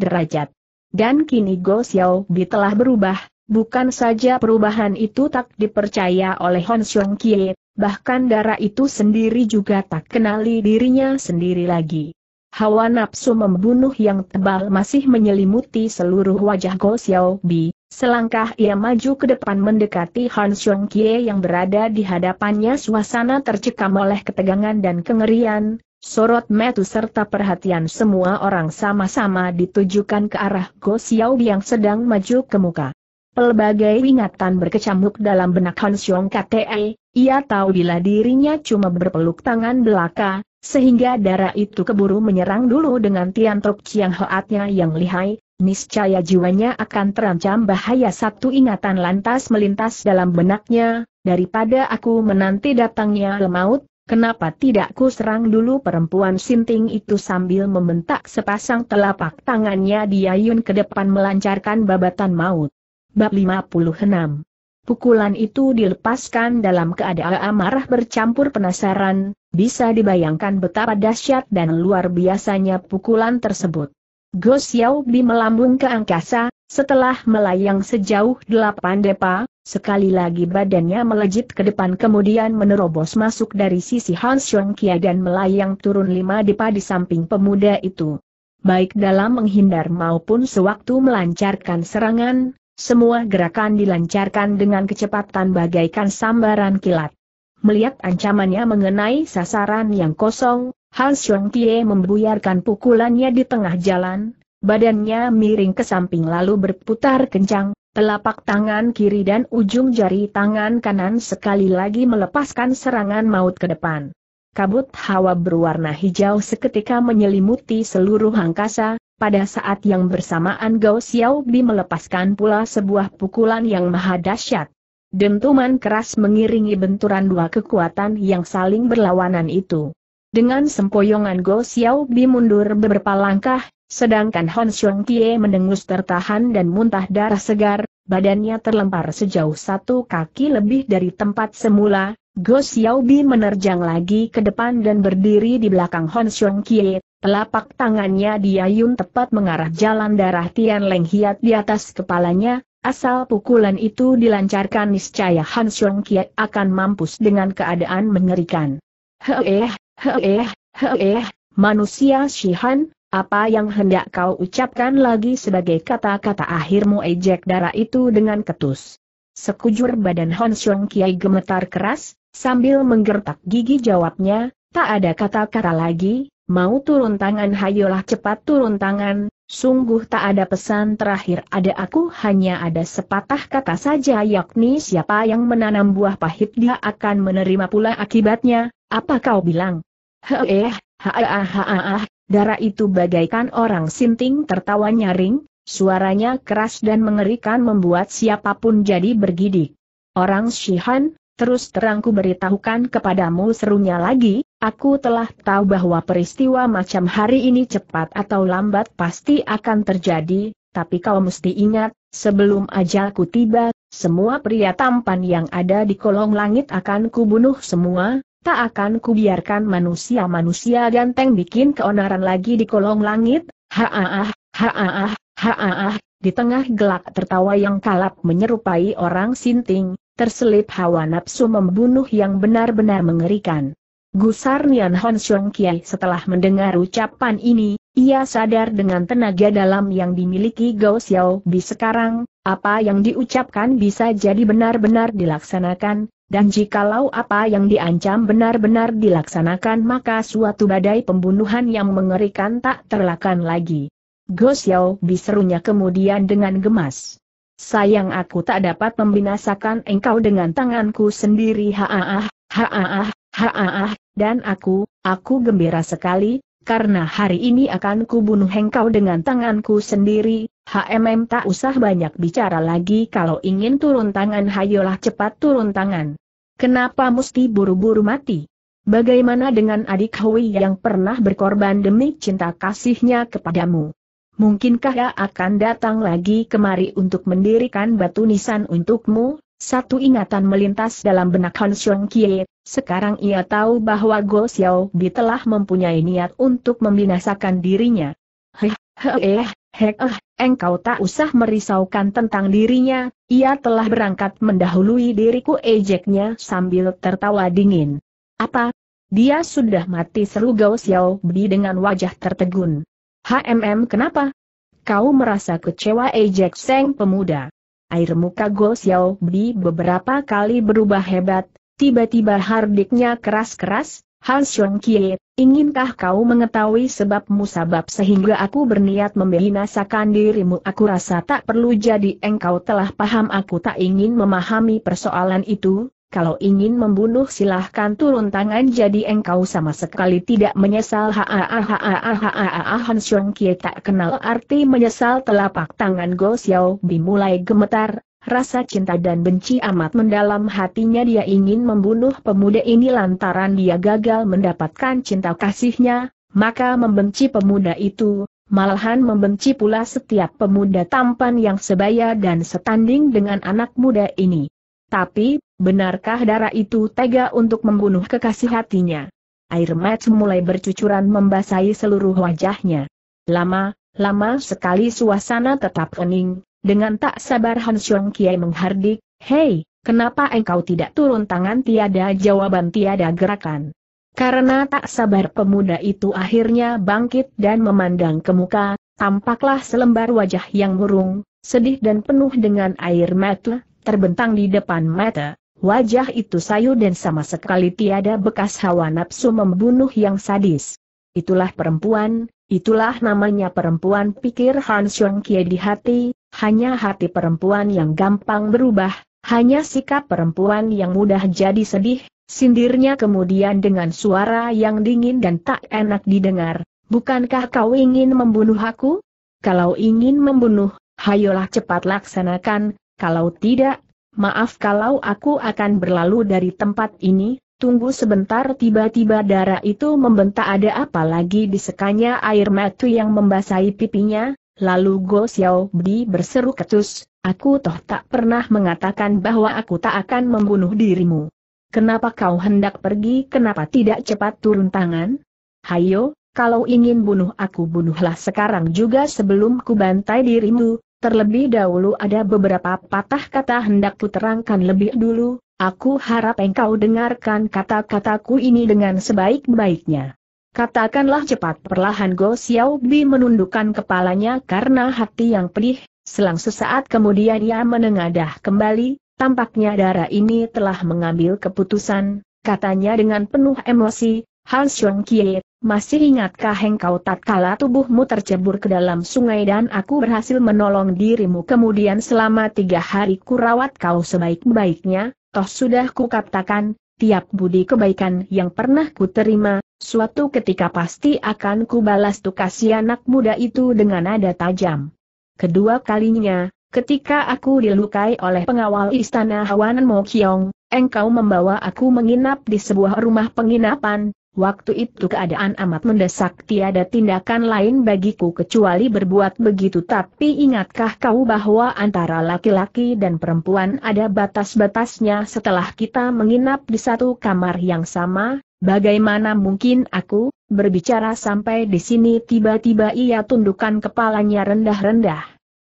derajat. Dan kini Go Xiao Bi telah berubah, bukan saja perubahan itu tak dipercaya oleh Hon Xiong Kie, bahkan darah itu sendiri juga tak kenali dirinya sendiri lagi. Hawa nafsu membunuh yang tebal masih menyelimuti seluruh wajah Go Bi. Selangkah ia maju ke depan mendekati Han Xiong Kie yang berada di hadapannya suasana tercekam oleh ketegangan dan kengerian, sorot metu serta perhatian semua orang sama-sama ditujukan ke arah Go Bi yang sedang maju ke muka. Pelbagai ingatan berkecamuk dalam benak Han Xiong Kte, ia tahu bila dirinya cuma berpeluk tangan belaka, sehingga darah itu keburu menyerang dulu dengan Tok Chiang Hoatnya yang lihai, niscaya jiwanya akan terancam bahaya satu ingatan lantas melintas dalam benaknya, daripada aku menanti datangnya lemaut kenapa tidak ku serang dulu perempuan sinting itu sambil membentak sepasang telapak tangannya diayun ke depan melancarkan babatan maut. Bab 56 Pukulan itu dilepaskan dalam keadaan amarah bercampur penasaran, bisa dibayangkan betapa dahsyat dan luar biasanya pukulan tersebut. Go Xiao Bi melambung ke angkasa, setelah melayang sejauh delapan depa, sekali lagi badannya melejit ke depan kemudian menerobos masuk dari sisi Han Xiong Kia dan melayang turun lima depa di samping pemuda itu. Baik dalam menghindar maupun sewaktu melancarkan serangan, semua gerakan dilancarkan dengan kecepatan bagaikan sambaran kilat. Melihat ancamannya mengenai sasaran yang kosong, Han Xiong Tie membuyarkan pukulannya di tengah jalan, badannya miring ke samping lalu berputar kencang, telapak tangan kiri dan ujung jari tangan kanan sekali lagi melepaskan serangan maut ke depan. Kabut hawa berwarna hijau seketika menyelimuti seluruh angkasa, pada saat yang bersamaan Gao Xiaobi melepaskan pula sebuah pukulan yang maha dahsyat. Dentuman keras mengiringi benturan dua kekuatan yang saling berlawanan itu. Dengan sempoyongan Go Xiaobi mundur beberapa langkah, sedangkan Hon Xiong Kie mendengus tertahan dan muntah darah segar, badannya terlempar sejauh satu kaki lebih dari tempat semula, Go Xiaobi menerjang lagi ke depan dan berdiri di belakang Hon Xiong Kie, Telapak tangannya diayun tepat mengarah jalan darah Tian Leng Hiat di atas kepalanya, Asal pukulan itu dilancarkan niscaya Han Xiong Kiat akan mampus dengan keadaan mengerikan. Heeh, heeh, heeh, manusia Shihan, apa yang hendak kau ucapkan lagi sebagai kata-kata akhirmu ejek darah itu dengan ketus. Sekujur badan Han Xiong Kiai gemetar keras, sambil menggertak gigi jawabnya, tak ada kata-kata lagi, Mau turun tangan hayolah cepat turun tangan, sungguh tak ada pesan terakhir ada aku hanya ada sepatah kata saja yakni siapa yang menanam buah pahit dia akan menerima pula akibatnya, apa kau bilang? Heeh, haaah, darah itu bagaikan orang sinting tertawa nyaring, suaranya keras dan mengerikan membuat siapapun jadi bergidik. Orang Shihan, terus terangku beritahukan kepadamu serunya lagi, Aku telah tahu bahwa peristiwa macam hari ini cepat atau lambat pasti akan terjadi, tapi kau mesti ingat, sebelum ajalku tiba, semua pria tampan yang ada di kolong langit akan kubunuh semua, tak akan kubiarkan manusia-manusia ganteng bikin keonaran lagi di kolong langit, Haah, haah, haah. di tengah gelak tertawa yang kalap menyerupai orang sinting, terselip hawa nafsu membunuh yang benar-benar mengerikan. Gusar Nian Hon Xiong Kiai setelah mendengar ucapan ini, ia sadar dengan tenaga dalam yang dimiliki Gao Xiao Bi sekarang, apa yang diucapkan bisa jadi benar-benar dilaksanakan, dan jikalau apa yang diancam benar-benar dilaksanakan maka suatu badai pembunuhan yang mengerikan tak terlakan lagi. Gao Xiao Bi serunya kemudian dengan gemas. Sayang aku tak dapat membinasakan engkau dengan tanganku sendiri haaah, haaah, Haaah, dan aku, aku gembira sekali, karena hari ini akan kubunuh engkau dengan tanganku sendiri, HMM tak usah banyak bicara lagi kalau ingin turun tangan hayolah cepat turun tangan. Kenapa mesti buru-buru mati? Bagaimana dengan adik Hui yang pernah berkorban demi cinta kasihnya kepadamu? Mungkinkah ia akan datang lagi kemari untuk mendirikan batu nisan untukmu? Satu ingatan melintas dalam benak Han Xiong Kie, sekarang ia tahu bahwa Go Xiao Bi telah mempunyai niat untuk membinasakan dirinya. Heh, heh, eh, heh, eh, engkau tak usah merisaukan tentang dirinya, ia telah berangkat mendahului diriku ejeknya sambil tertawa dingin. Apa? Dia sudah mati seru Go Xiao Bi dengan wajah tertegun. HMM kenapa? Kau merasa kecewa ejek Seng pemuda. Air muka Go Xiao Bi beberapa kali berubah hebat, Tiba-tiba hardiknya keras-keras, Han Xiong Kie, inginkah kau mengetahui sebab musabab sehingga aku berniat membinasakan dirimu? Aku rasa tak perlu jadi engkau telah paham aku tak ingin memahami persoalan itu, kalau ingin membunuh silahkan turun tangan jadi engkau sama sekali tidak menyesal ha Han Xiong Kie tak kenal arti menyesal telapak tangan Go Xiao Bi mulai gemetar, Rasa cinta dan benci amat mendalam hatinya dia ingin membunuh pemuda ini lantaran dia gagal mendapatkan cinta kasihnya, maka membenci pemuda itu, malahan membenci pula setiap pemuda tampan yang sebaya dan setanding dengan anak muda ini. Tapi, benarkah darah itu tega untuk membunuh kekasih hatinya? Air mata mulai bercucuran membasahi seluruh wajahnya. Lama, lama sekali suasana tetap kening. Dengan tak sabar Han Xiong Kiai menghardik, Hei, kenapa engkau tidak turun tangan tiada jawaban tiada gerakan? Karena tak sabar pemuda itu akhirnya bangkit dan memandang ke muka, tampaklah selembar wajah yang murung, sedih dan penuh dengan air mata, terbentang di depan mata. Wajah itu sayu dan sama sekali tiada bekas hawa nafsu membunuh yang sadis. Itulah perempuan, itulah namanya perempuan pikir Han Xiong Kie di hati, hanya hati perempuan yang gampang berubah, hanya sikap perempuan yang mudah jadi sedih, sindirnya kemudian dengan suara yang dingin dan tak enak didengar, bukankah kau ingin membunuh aku? Kalau ingin membunuh, hayolah cepat laksanakan, kalau tidak, maaf kalau aku akan berlalu dari tempat ini, Tunggu sebentar tiba-tiba darah itu membentak ada apa lagi di sekanya air mata yang membasahi pipinya, Lalu Go Xiao Bdi berseru ketus, aku toh tak pernah mengatakan bahwa aku tak akan membunuh dirimu. Kenapa kau hendak pergi kenapa tidak cepat turun tangan? Hayo, kalau ingin bunuh aku bunuhlah sekarang juga sebelum ku bantai dirimu, terlebih dahulu ada beberapa patah kata hendak ku terangkan lebih dulu, aku harap engkau dengarkan kata-kataku ini dengan sebaik-baiknya. Katakanlah cepat perlahan Go Bi menundukkan kepalanya karena hati yang pedih, selang sesaat kemudian ia menengadah kembali, tampaknya darah ini telah mengambil keputusan, katanya dengan penuh emosi, Han Xiong Kie, masih ingatkah engkau tatkala tubuhmu tercebur ke dalam sungai dan aku berhasil menolong dirimu kemudian selama tiga hari kurawat kau sebaik-baiknya, toh sudah ku katakan. tiap budi kebaikan yang pernah ku terima, Suatu ketika pasti akan kubalas tukas si anak muda itu dengan nada tajam. Kedua kalinya, ketika aku dilukai oleh pengawal istana Hawanan Mokyong, engkau membawa aku menginap di sebuah rumah penginapan, waktu itu keadaan amat mendesak tiada tindakan lain bagiku kecuali berbuat begitu tapi ingatkah kau bahwa antara laki-laki dan perempuan ada batas-batasnya setelah kita menginap di satu kamar yang sama, Bagaimana mungkin aku, berbicara sampai di sini tiba-tiba ia tundukkan kepalanya rendah-rendah.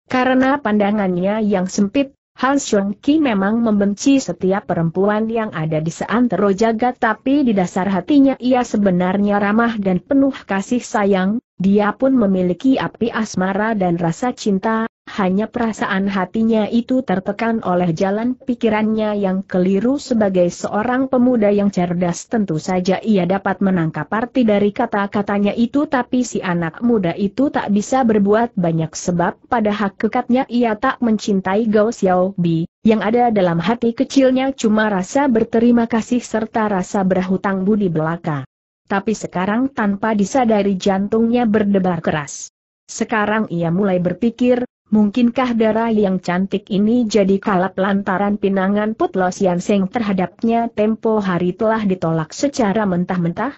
Karena pandangannya yang sempit, Han Xiong Ki memang membenci setiap perempuan yang ada di seantero jagat tapi di dasar hatinya ia sebenarnya ramah dan penuh kasih sayang, dia pun memiliki api asmara dan rasa cinta, hanya perasaan hatinya itu tertekan oleh jalan pikirannya yang keliru sebagai seorang pemuda yang cerdas tentu saja ia dapat menangkap arti dari kata-katanya itu tapi si anak muda itu tak bisa berbuat banyak sebab pada hakikatnya ia tak mencintai Gao Bi, yang ada dalam hati kecilnya cuma rasa berterima kasih serta rasa berhutang budi belaka. Tapi sekarang tanpa disadari jantungnya berdebar keras. Sekarang ia mulai berpikir, Mungkinkah darah yang cantik ini jadi kalap lantaran pinangan Putlos Seng terhadapnya tempo hari telah ditolak secara mentah-mentah?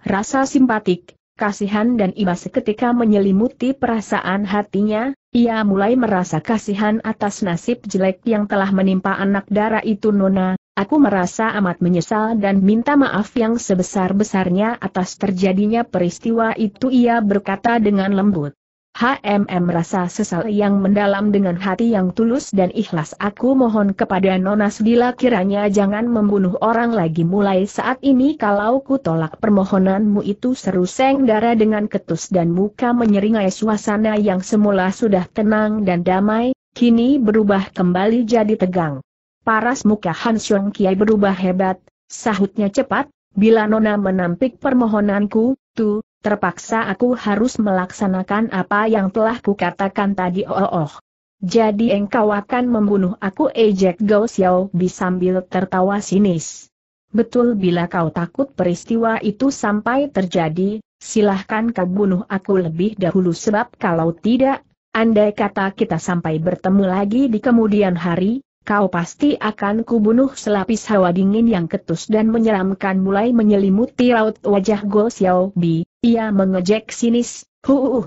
Rasa simpatik, kasihan dan iba seketika menyelimuti perasaan hatinya, ia mulai merasa kasihan atas nasib jelek yang telah menimpa anak darah itu Nona, aku merasa amat menyesal dan minta maaf yang sebesar-besarnya atas terjadinya peristiwa itu ia berkata dengan lembut. HMM rasa sesal yang mendalam dengan hati yang tulus dan ikhlas aku mohon kepada Nona Sudila kiranya jangan membunuh orang lagi mulai saat ini kalau ku tolak permohonanmu itu seru Seng Dara dengan ketus dan muka menyeringai suasana yang semula sudah tenang dan damai, kini berubah kembali jadi tegang. Paras muka Han Kiai berubah hebat, sahutnya cepat, bila Nona menampik permohonanku, tuh terpaksa aku harus melaksanakan apa yang telah kukatakan tadi oh oh. oh. Jadi engkau akan membunuh aku ejek eh, Gao Xiao Bi sambil tertawa sinis. Betul bila kau takut peristiwa itu sampai terjadi, silahkan kau bunuh aku lebih dahulu sebab kalau tidak, andai kata kita sampai bertemu lagi di kemudian hari, kau pasti akan kubunuh selapis hawa dingin yang ketus dan menyeramkan mulai menyelimuti raut wajah Go Bi. Ia mengejek sinis, huuuh.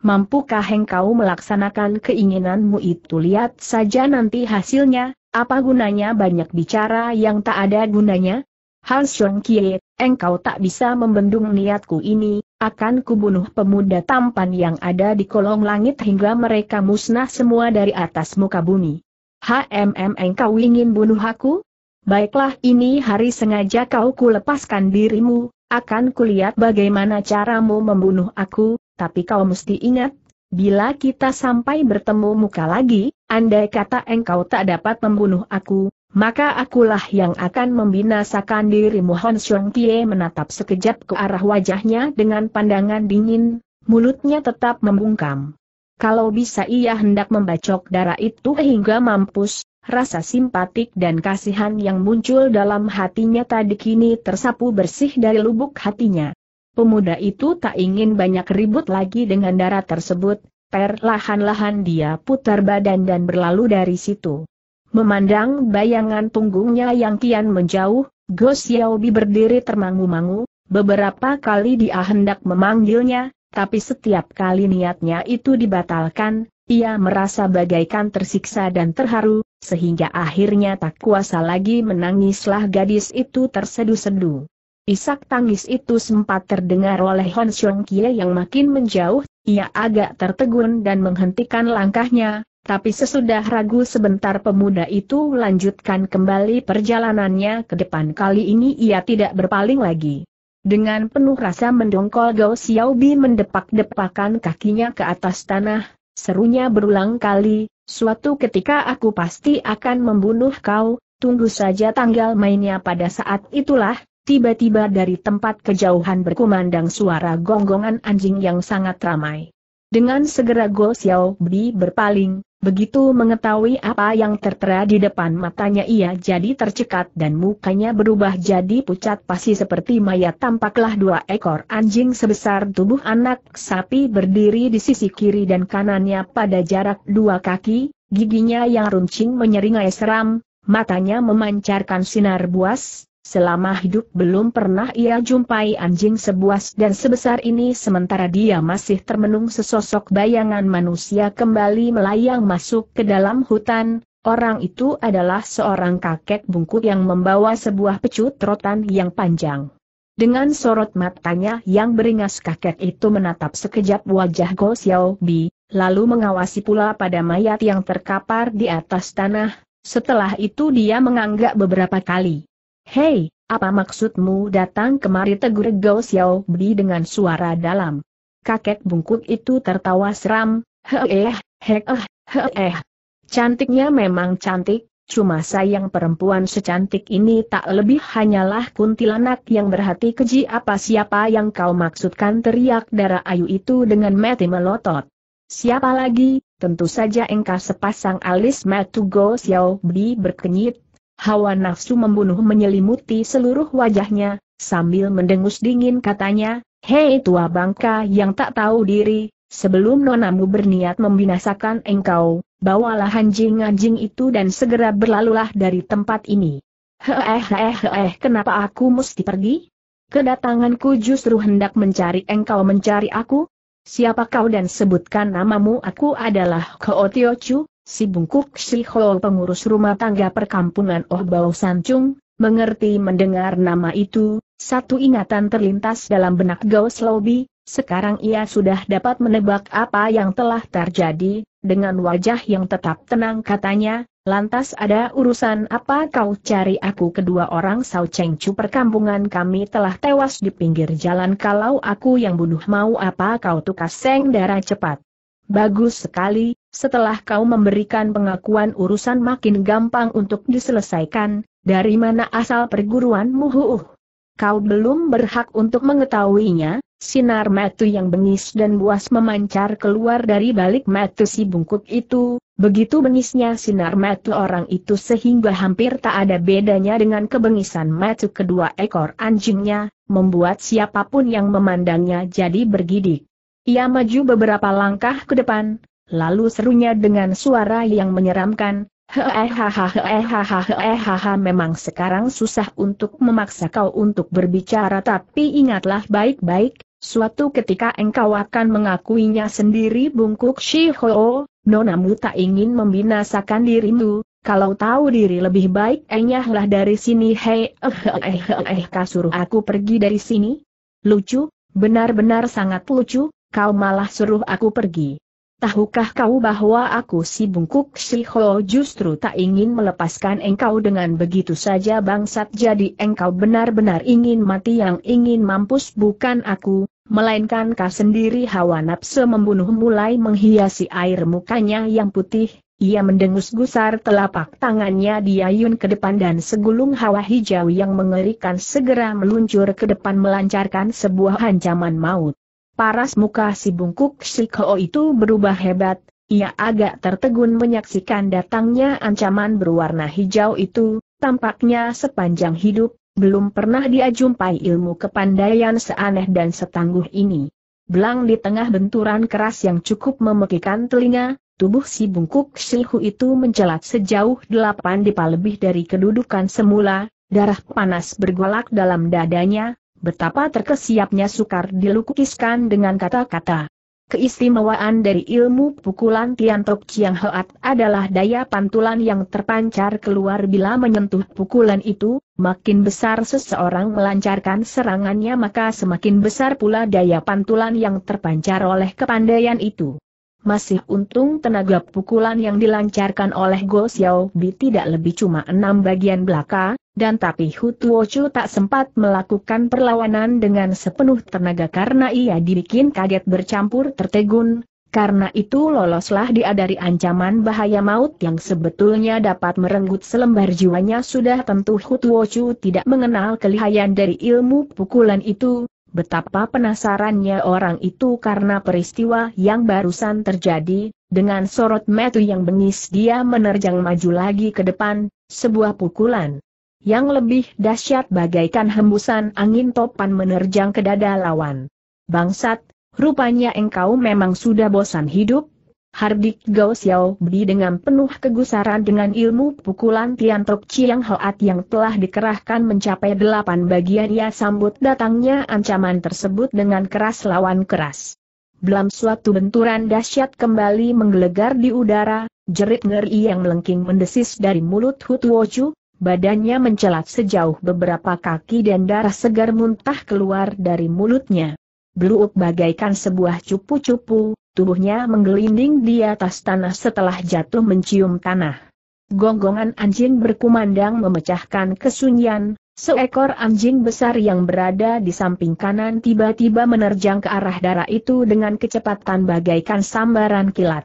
Mampukah engkau melaksanakan keinginanmu itu lihat saja nanti hasilnya, apa gunanya banyak bicara yang tak ada gunanya? Hal Xiong Kie, engkau tak bisa membendung niatku ini, akan kubunuh pemuda tampan yang ada di kolong langit hingga mereka musnah semua dari atas muka bumi. HMM engkau ingin bunuh aku? Baiklah ini hari sengaja kau kulepaskan dirimu, akan kulihat bagaimana caramu membunuh aku, tapi kau mesti ingat, bila kita sampai bertemu muka lagi, andai kata engkau tak dapat membunuh aku, maka akulah yang akan membinasakan dirimu Hon Xiong Tie menatap sekejap ke arah wajahnya dengan pandangan dingin, mulutnya tetap membungkam. Kalau bisa ia hendak membacok darah itu hingga mampus, rasa simpatik dan kasihan yang muncul dalam hatinya tadi kini tersapu bersih dari lubuk hatinya. Pemuda itu tak ingin banyak ribut lagi dengan darah tersebut, perlahan-lahan dia putar badan dan berlalu dari situ. Memandang bayangan punggungnya yang kian menjauh, Go Xiaobi berdiri termangu-mangu, beberapa kali dia hendak memanggilnya, tapi setiap kali niatnya itu dibatalkan, ia merasa bagaikan tersiksa dan terharu, sehingga akhirnya tak kuasa lagi menangislah gadis itu tersedu-sedu. Isak tangis itu sempat terdengar oleh Hon Xiong Kie yang makin menjauh, ia agak tertegun dan menghentikan langkahnya, tapi sesudah ragu sebentar pemuda itu lanjutkan kembali perjalanannya ke depan kali ini ia tidak berpaling lagi. Dengan penuh rasa mendongkol Gao Xiaobi mendepak-depakan kakinya ke atas tanah, serunya berulang kali, suatu ketika aku pasti akan membunuh kau, tunggu saja tanggal mainnya pada saat itulah, tiba-tiba dari tempat kejauhan berkumandang suara gonggongan anjing yang sangat ramai. Dengan segera Xiao Xiaobi berpaling, Begitu mengetahui apa yang tertera di depan matanya ia jadi tercekat dan mukanya berubah jadi pucat pasi seperti mayat tampaklah dua ekor anjing sebesar tubuh anak sapi berdiri di sisi kiri dan kanannya pada jarak dua kaki, giginya yang runcing menyeringai seram, matanya memancarkan sinar buas, Selama hidup belum pernah ia jumpai anjing sebuas dan sebesar ini sementara dia masih termenung sesosok bayangan manusia kembali melayang masuk ke dalam hutan, orang itu adalah seorang kakek bungkuk yang membawa sebuah pecut rotan yang panjang. Dengan sorot matanya yang beringas kakek itu menatap sekejap wajah Go Bi, lalu mengawasi pula pada mayat yang terkapar di atas tanah, setelah itu dia mengangguk beberapa kali. Hei, apa maksudmu datang kemari tegur Gao Xiao Bi dengan suara dalam? Kakek bungkuk itu tertawa seram, heeh, heeh, heeh. Cantiknya memang cantik, cuma sayang perempuan secantik ini tak lebih hanyalah kuntilanak yang berhati keji apa siapa yang kau maksudkan teriak darah ayu itu dengan mati melotot. Siapa lagi, tentu saja engkau sepasang alis metu Gao Xiao Bi berkenyit, Hawa nafsu membunuh menyelimuti seluruh wajahnya, sambil mendengus dingin katanya, Hei tua bangka yang tak tahu diri, sebelum nonamu berniat membinasakan engkau, bawalah anjing-anjing itu dan segera berlalulah dari tempat ini. Heeh kenapa aku mesti pergi? Kedatanganku justru hendak mencari engkau mencari aku? Siapa kau dan sebutkan namamu aku adalah Kootiochu, Si bungkuk si hol pengurus rumah tangga perkampungan Oh Bao San Chung, mengerti mendengar nama itu, satu ingatan terlintas dalam benak Gao Slobi, sekarang ia sudah dapat menebak apa yang telah terjadi, dengan wajah yang tetap tenang katanya, lantas ada urusan apa kau cari aku kedua orang Sao Chengcu perkampungan kami telah tewas di pinggir jalan kalau aku yang bunuh mau apa kau tukas seng darah cepat. Bagus sekali, setelah kau memberikan pengakuan urusan makin gampang untuk diselesaikan, dari mana asal perguruanmu huuh? Kau belum berhak untuk mengetahuinya, sinar metu yang bengis dan buas memancar keluar dari balik metu si bungkuk itu, begitu bengisnya sinar metu orang itu sehingga hampir tak ada bedanya dengan kebengisan metu kedua ekor anjingnya, membuat siapapun yang memandangnya jadi bergidik. Ia maju beberapa langkah ke depan, Lalu serunya dengan suara yang menyeramkan, Hehehehehehehehehehe memang sekarang susah untuk memaksa kau untuk berbicara tapi ingatlah baik-baik, suatu ketika engkau akan mengakuinya sendiri bungkuk Shiho, nonamu tak ingin membinasakan dirimu, kalau tahu diri lebih baik enyahlah dari sini hei eh kasur aku pergi dari sini. Lucu, benar-benar sangat lucu, kau malah suruh aku pergi. Tahukah kau bahwa aku si bungkuk si Ho justru tak ingin melepaskan engkau dengan begitu saja bangsat jadi engkau benar-benar ingin mati yang ingin mampus bukan aku, melainkan kau sendiri hawa nafsu membunuh mulai menghiasi air mukanya yang putih, ia mendengus gusar telapak tangannya diayun ke depan dan segulung hawa hijau yang mengerikan segera meluncur ke depan melancarkan sebuah ancaman maut. Paras muka si bungkuk Shikho itu berubah hebat, ia agak tertegun menyaksikan datangnya ancaman berwarna hijau itu, tampaknya sepanjang hidup, belum pernah dia jumpai ilmu kepandaian seaneh dan setangguh ini. Belang di tengah benturan keras yang cukup memekikan telinga, tubuh si bungkuk Shihu itu mencelat sejauh delapan dipa lebih dari kedudukan semula, darah panas bergolak dalam dadanya, Betapa terkesiapnya sukar dilukiskan dengan kata-kata. Keistimewaan dari ilmu pukulan Tian Tok Chiang Hoat adalah daya pantulan yang terpancar keluar bila menyentuh pukulan itu, makin besar seseorang melancarkan serangannya maka semakin besar pula daya pantulan yang terpancar oleh kepandaian itu. Masih untung tenaga pukulan yang dilancarkan oleh Go Xiao Bi tidak lebih cuma enam bagian belaka, dan tapi Tuo Chu tak sempat melakukan perlawanan dengan sepenuh tenaga karena ia dibikin kaget bercampur tertegun, karena itu loloslah dia dari ancaman bahaya maut yang sebetulnya dapat merenggut selembar jiwanya sudah tentu Tuo Chu tidak mengenal kelihayan dari ilmu pukulan itu, Betapa penasarannya orang itu karena peristiwa yang barusan terjadi, dengan sorot metu yang bengis dia menerjang maju lagi ke depan, sebuah pukulan. Yang lebih dahsyat bagaikan hembusan angin topan menerjang ke dada lawan. Bangsat, rupanya engkau memang sudah bosan hidup, Hardik Gao Xiao Bi dengan penuh kegusaran dengan ilmu pukulan Tian Tok Chiang Hoat yang telah dikerahkan mencapai delapan bagian ia sambut datangnya ancaman tersebut dengan keras lawan keras. Belum suatu benturan dahsyat kembali menggelegar di udara, jerit ngeri yang melengking mendesis dari mulut Hutwoju. badannya mencelat sejauh beberapa kaki dan darah segar muntah keluar dari mulutnya. Beluuk bagaikan sebuah cupu-cupu, tubuhnya menggelinding di atas tanah setelah jatuh mencium tanah. Gonggongan anjing berkumandang memecahkan kesunyian, seekor anjing besar yang berada di samping kanan tiba-tiba menerjang ke arah darah itu dengan kecepatan bagaikan sambaran kilat.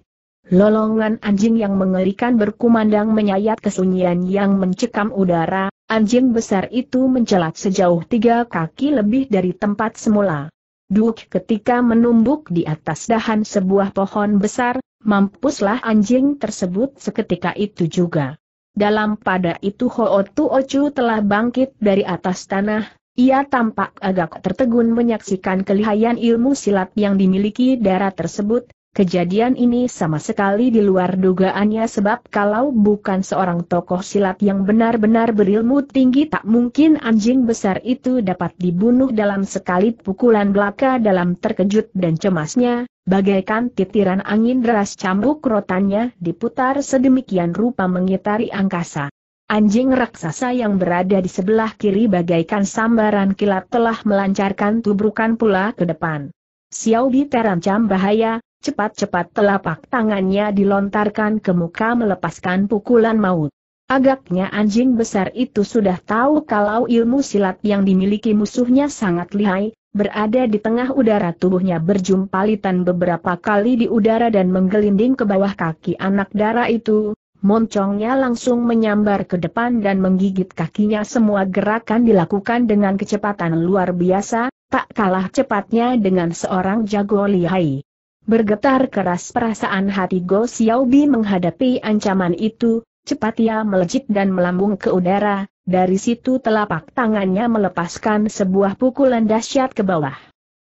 Lolongan anjing yang mengerikan berkumandang menyayat kesunyian yang mencekam udara, anjing besar itu mencelat sejauh tiga kaki lebih dari tempat semula. Duk ketika menumbuk di atas dahan sebuah pohon besar, mampuslah anjing tersebut seketika itu juga. Dalam pada itu Hootu Ocu telah bangkit dari atas tanah, ia tampak agak tertegun menyaksikan kelihayan ilmu silat yang dimiliki darah tersebut, Kejadian ini sama sekali di luar dugaannya sebab kalau bukan seorang tokoh silat yang benar-benar berilmu tinggi tak mungkin anjing besar itu dapat dibunuh dalam sekali pukulan belaka dalam terkejut dan cemasnya, bagaikan titiran angin deras cambuk rotannya diputar sedemikian rupa mengitari angkasa. Anjing raksasa yang berada di sebelah kiri bagaikan sambaran kilat telah melancarkan tubrukan pula ke depan. Xiao Xiaobi terancam bahaya, cepat-cepat telapak tangannya dilontarkan ke muka melepaskan pukulan maut. Agaknya anjing besar itu sudah tahu kalau ilmu silat yang dimiliki musuhnya sangat lihai, berada di tengah udara tubuhnya berjumpalitan beberapa kali di udara dan menggelinding ke bawah kaki anak darah itu, moncongnya langsung menyambar ke depan dan menggigit kakinya semua gerakan dilakukan dengan kecepatan luar biasa, tak kalah cepatnya dengan seorang jago lihai. Bergetar keras perasaan hati Go Xiaobi menghadapi ancaman itu, cepat ia melejit dan melambung ke udara, dari situ telapak tangannya melepaskan sebuah pukulan dahsyat ke bawah.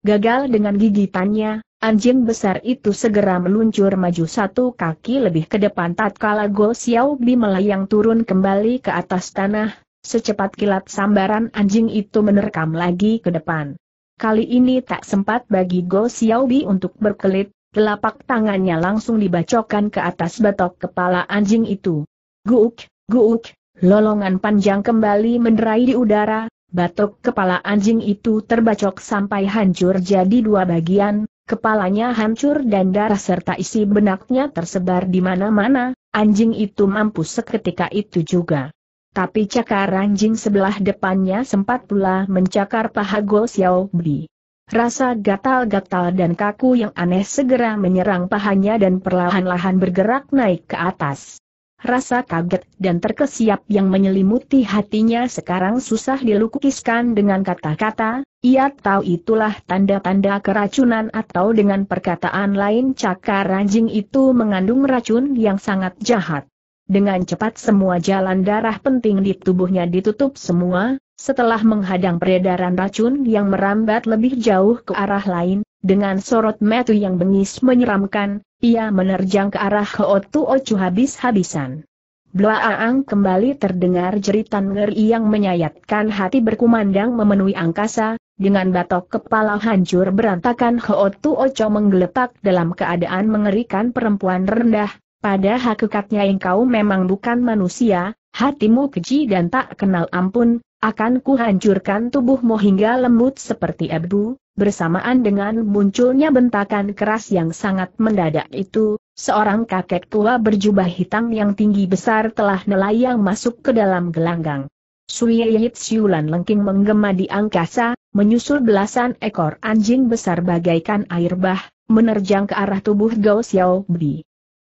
Gagal dengan gigitannya, anjing besar itu segera meluncur maju satu kaki lebih ke depan tatkala Go Xiaobi melayang turun kembali ke atas tanah, secepat kilat sambaran anjing itu menerkam lagi ke depan. Kali ini tak sempat bagi Go Xiaobi untuk berkelit, telapak tangannya langsung dibacokan ke atas batok kepala anjing itu. Guuk, guuk, lolongan panjang kembali menderai di udara, batok kepala anjing itu terbacok sampai hancur jadi dua bagian, kepalanya hancur dan darah serta isi benaknya tersebar di mana-mana, anjing itu mampu seketika itu juga. Tapi cakar anjing sebelah depannya sempat pula mencakar paha Go Xiao Bi. Rasa gatal-gatal dan kaku yang aneh segera menyerang pahanya dan perlahan-lahan bergerak naik ke atas. Rasa kaget dan terkesiap yang menyelimuti hatinya sekarang susah dilukiskan dengan kata-kata, ia tahu itulah tanda-tanda keracunan atau dengan perkataan lain cakar anjing itu mengandung racun yang sangat jahat. Dengan cepat semua jalan darah penting di tubuhnya ditutup semua, setelah menghadang peredaran racun yang merambat lebih jauh ke arah lain, dengan sorot metu yang bengis menyeramkan, ia menerjang ke arah Hootu Ocu habis-habisan. Blaaang kembali terdengar jeritan ngeri yang menyayatkan hati berkumandang memenuhi angkasa, dengan batok kepala hancur berantakan Hootu Ocho menggeletak dalam keadaan mengerikan perempuan rendah, pada hakikatnya engkau memang bukan manusia, hatimu keji dan tak kenal ampun, akan kuhancurkan tubuhmu hingga lembut seperti abu, bersamaan dengan munculnya bentakan keras yang sangat mendadak itu, seorang kakek tua berjubah hitam yang tinggi besar telah nelayang masuk ke dalam gelanggang. Sui Siulan lengking menggema di angkasa, menyusul belasan ekor anjing besar bagaikan air bah, menerjang ke arah tubuh Gao Xiao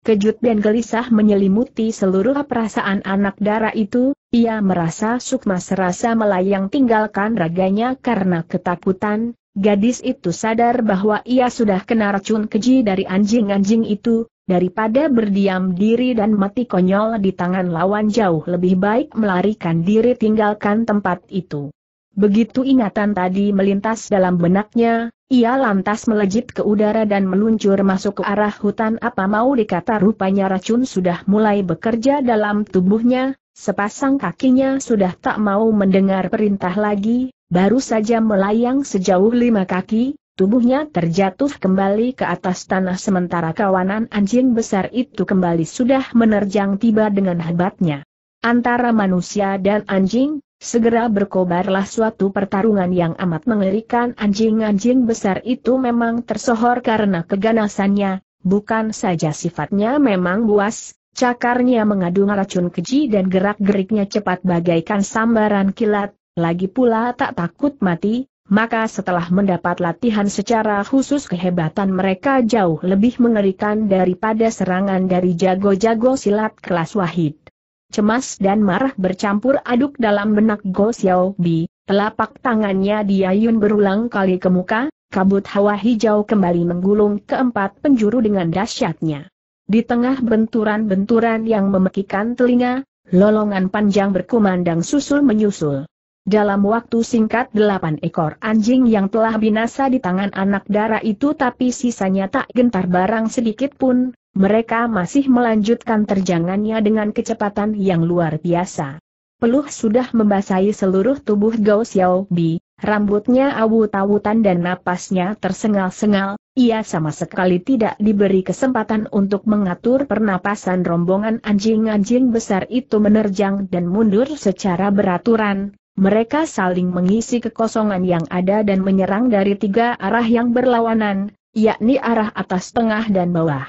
Kejut dan gelisah menyelimuti seluruh perasaan anak darah itu, ia merasa sukma serasa melayang tinggalkan raganya karena ketakutan, gadis itu sadar bahwa ia sudah kena racun keji dari anjing-anjing itu, daripada berdiam diri dan mati konyol di tangan lawan jauh lebih baik melarikan diri tinggalkan tempat itu. Begitu ingatan tadi melintas dalam benaknya, ia lantas melejit ke udara dan meluncur masuk ke arah hutan apa mau dikata rupanya racun sudah mulai bekerja dalam tubuhnya, sepasang kakinya sudah tak mau mendengar perintah lagi, baru saja melayang sejauh lima kaki, tubuhnya terjatuh kembali ke atas tanah sementara kawanan anjing besar itu kembali sudah menerjang tiba dengan hebatnya. Antara manusia dan anjing, Segera berkobarlah suatu pertarungan yang amat mengerikan anjing-anjing besar itu memang tersohor karena keganasannya, bukan saja sifatnya memang buas, cakarnya mengandung racun keji dan gerak-geriknya cepat bagaikan sambaran kilat, lagi pula tak takut mati, maka setelah mendapat latihan secara khusus kehebatan mereka jauh lebih mengerikan daripada serangan dari jago-jago silat kelas wahid cemas dan marah bercampur aduk dalam benak Go Bi. telapak tangannya diayun berulang kali ke muka, kabut hawa hijau kembali menggulung keempat penjuru dengan dahsyatnya. Di tengah benturan-benturan yang memekikan telinga, lolongan panjang berkumandang susul-menyusul. Dalam waktu singkat delapan ekor anjing yang telah binasa di tangan anak dara itu tapi sisanya tak gentar barang sedikit pun, mereka masih melanjutkan terjangannya dengan kecepatan yang luar biasa. Peluh sudah membasahi seluruh tubuh Gao Xiaobi, rambutnya awut-awutan dan napasnya tersengal-sengal, ia sama sekali tidak diberi kesempatan untuk mengatur pernapasan rombongan anjing-anjing besar itu menerjang dan mundur secara beraturan, mereka saling mengisi kekosongan yang ada dan menyerang dari tiga arah yang berlawanan, yakni arah atas tengah dan bawah.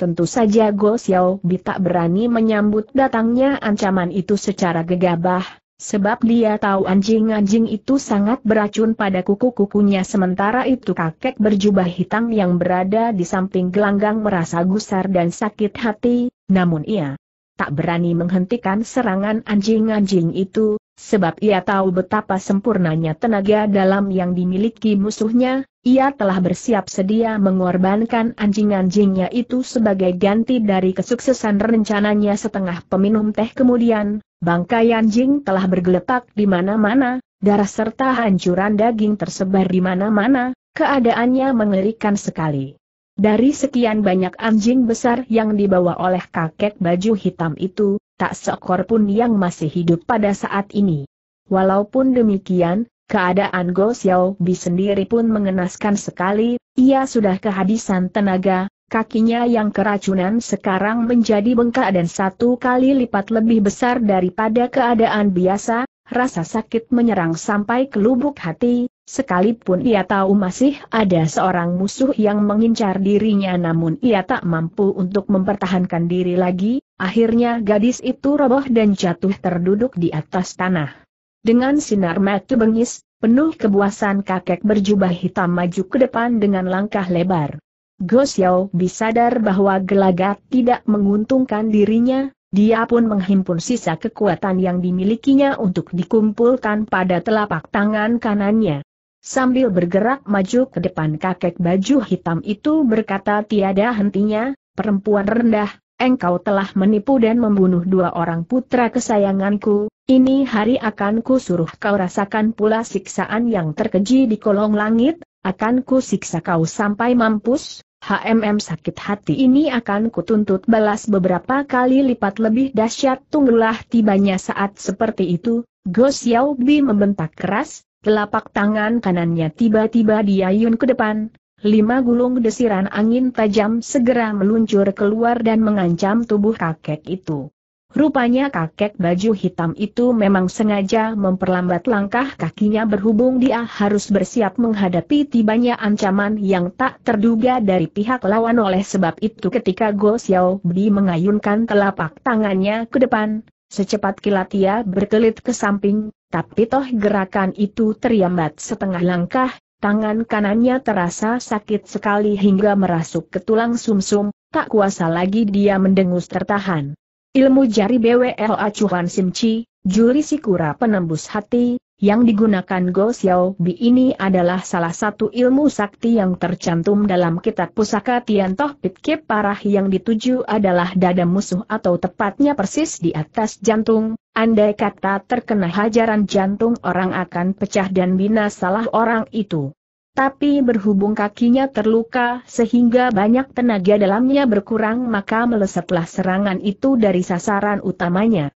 Tentu saja Go Xiao Bi tak berani menyambut datangnya ancaman itu secara gegabah, sebab dia tahu anjing-anjing itu sangat beracun pada kuku-kukunya sementara itu kakek berjubah hitam yang berada di samping gelanggang merasa gusar dan sakit hati, namun ia tak berani menghentikan serangan anjing-anjing itu, sebab ia tahu betapa sempurnanya tenaga dalam yang dimiliki musuhnya, ia telah bersiap sedia mengorbankan anjing-anjingnya itu sebagai ganti dari kesuksesan rencananya setengah peminum teh kemudian, bangkai anjing telah bergeletak di mana-mana, darah serta hancuran daging tersebar di mana-mana, keadaannya mengerikan sekali. Dari sekian banyak anjing besar yang dibawa oleh kakek baju hitam itu, tak seekor pun yang masih hidup pada saat ini. Walaupun demikian, keadaan Go Xiao Bi sendiri pun mengenaskan sekali, ia sudah kehabisan tenaga, kakinya yang keracunan sekarang menjadi bengkak dan satu kali lipat lebih besar daripada keadaan biasa, rasa sakit menyerang sampai ke lubuk hati, Sekalipun ia tahu masih ada seorang musuh yang mengincar dirinya namun ia tak mampu untuk mempertahankan diri lagi, akhirnya gadis itu roboh dan jatuh terduduk di atas tanah. Dengan sinar mata bengis, penuh kebuasan kakek berjubah hitam maju ke depan dengan langkah lebar. Go Xiao sadar bahwa gelagat tidak menguntungkan dirinya, dia pun menghimpun sisa kekuatan yang dimilikinya untuk dikumpulkan pada telapak tangan kanannya. Sambil bergerak maju ke depan kakek baju hitam itu berkata tiada hentinya, perempuan rendah, engkau telah menipu dan membunuh dua orang putra kesayanganku, ini hari akan ku suruh kau rasakan pula siksaan yang terkeji di kolong langit, akan ku siksa kau sampai mampus, HMM sakit hati ini akan kutuntut balas beberapa kali lipat lebih dahsyat tunggulah tibanya saat seperti itu, Go Xiaobi membentak keras, Telapak tangan kanannya tiba-tiba diayun ke depan, lima gulung desiran angin tajam segera meluncur keluar dan mengancam tubuh kakek itu. Rupanya kakek baju hitam itu memang sengaja memperlambat langkah kakinya berhubung dia harus bersiap menghadapi tibanya ancaman yang tak terduga dari pihak lawan oleh sebab itu ketika Go Xiao Bi mengayunkan telapak tangannya ke depan, secepat kilat ia berkelit ke samping, tapi toh gerakan itu terlambat setengah langkah, tangan kanannya terasa sakit sekali hingga merasuk ke tulang sumsum, -sum, tak kuasa lagi dia mendengus tertahan. Ilmu jari BWL Acuhan Simci, juri sikura penembus hati, yang digunakan Go Xiao Bi ini adalah salah satu ilmu sakti yang tercantum dalam kitab pusaka Tian Tiantoh Pitkip. Parah yang dituju adalah dada musuh atau tepatnya persis di atas jantung. Andai kata terkena hajaran jantung orang akan pecah dan binasalah orang itu. Tapi berhubung kakinya terluka sehingga banyak tenaga dalamnya berkurang maka melesetlah serangan itu dari sasaran utamanya.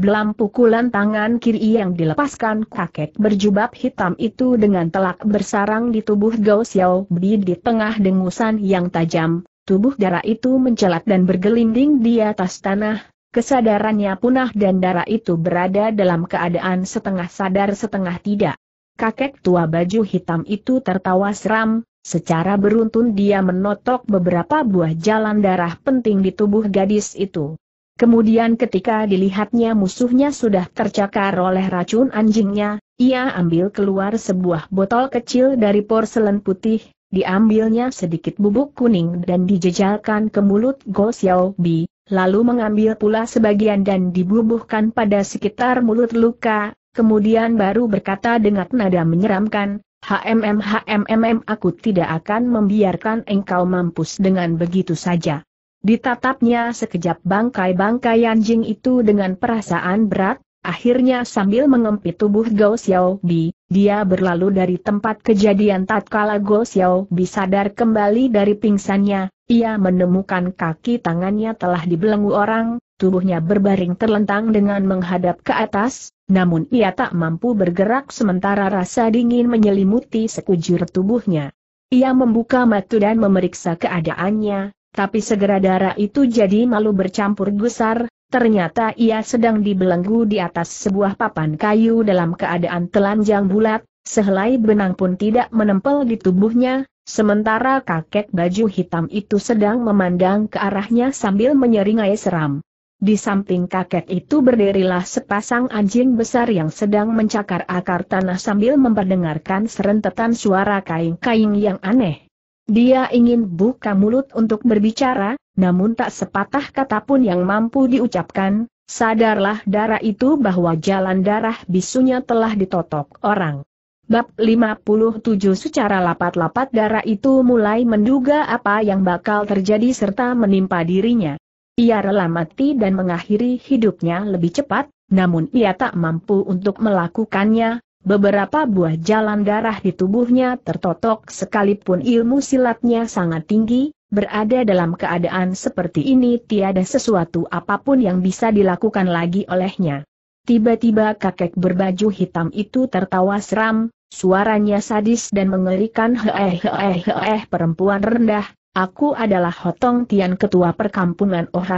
Belam pukulan tangan kiri yang dilepaskan kakek berjubah hitam itu dengan telak bersarang di tubuh Gao Xiao Bi di tengah dengusan yang tajam, tubuh darah itu mencelat dan bergelinding di atas tanah, kesadarannya punah dan darah itu berada dalam keadaan setengah sadar setengah tidak. Kakek tua baju hitam itu tertawa seram, secara beruntun dia menotok beberapa buah jalan darah penting di tubuh gadis itu. Kemudian ketika dilihatnya musuhnya sudah tercakar oleh racun anjingnya, ia ambil keluar sebuah botol kecil dari porselen putih, diambilnya sedikit bubuk kuning dan dijejalkan ke mulut Go Bi, lalu mengambil pula sebagian dan dibubuhkan pada sekitar mulut luka, kemudian baru berkata dengan nada menyeramkan, HMM HMM aku tidak akan membiarkan engkau mampus dengan begitu saja. Ditatapnya sekejap bangkai-bangkai anjing itu dengan perasaan berat, akhirnya sambil mengempit tubuh Go Xiaobi, dia berlalu dari tempat kejadian tatkala Go Xiaobi sadar kembali dari pingsannya, ia menemukan kaki tangannya telah dibelenggu orang, tubuhnya berbaring terlentang dengan menghadap ke atas, namun ia tak mampu bergerak sementara rasa dingin menyelimuti sekujur tubuhnya. Ia membuka mata dan memeriksa keadaannya, tapi segera darah itu jadi malu bercampur gusar, ternyata ia sedang dibelenggu di atas sebuah papan kayu dalam keadaan telanjang bulat, sehelai benang pun tidak menempel di tubuhnya, sementara kakek baju hitam itu sedang memandang ke arahnya sambil menyeringai seram. Di samping kakek itu berdirilah sepasang anjing besar yang sedang mencakar akar tanah sambil memperdengarkan serentetan suara kain-kain yang aneh. Dia ingin buka mulut untuk berbicara, namun tak sepatah kata pun yang mampu diucapkan, sadarlah darah itu bahwa jalan darah bisunya telah ditotok orang. Bab 57 secara lapat-lapat darah itu mulai menduga apa yang bakal terjadi serta menimpa dirinya. Ia rela mati dan mengakhiri hidupnya lebih cepat, namun ia tak mampu untuk melakukannya, Beberapa buah jalan darah di tubuhnya tertotok sekalipun ilmu silatnya sangat tinggi, berada dalam keadaan seperti ini tiada sesuatu apapun yang bisa dilakukan lagi olehnya. Tiba-tiba kakek berbaju hitam itu tertawa seram, suaranya sadis dan mengerikan heeh heeh heeh perempuan rendah, aku adalah Hotong Tian ketua perkampungan Oh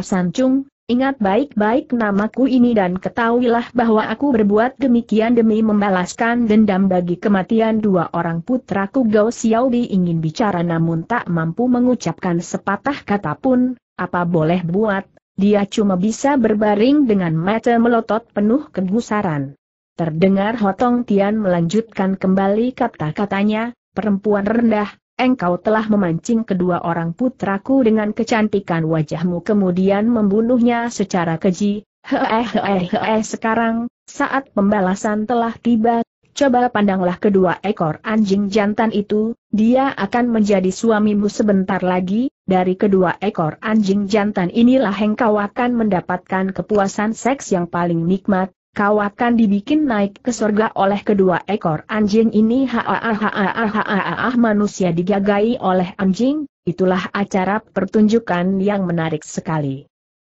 Ingat baik-baik namaku ini dan ketahuilah bahwa aku berbuat demikian demi membalaskan dendam bagi kematian dua orang putraku Gao Xiaobi ingin bicara namun tak mampu mengucapkan sepatah kata pun, apa boleh buat, dia cuma bisa berbaring dengan mata melotot penuh kegusaran. Terdengar Hotong Tian melanjutkan kembali kata-katanya, perempuan rendah, engkau telah memancing kedua orang putraku dengan kecantikan wajahmu kemudian membunuhnya secara keji, Hehehehe. sekarang, saat pembalasan telah tiba, coba pandanglah kedua ekor anjing jantan itu, dia akan menjadi suamimu sebentar lagi, dari kedua ekor anjing jantan inilah engkau akan mendapatkan kepuasan seks yang paling nikmat, kau akan dibikin naik ke surga oleh kedua ekor anjing ini haahahahahahah manusia digagai oleh anjing, itulah acara pertunjukan yang menarik sekali.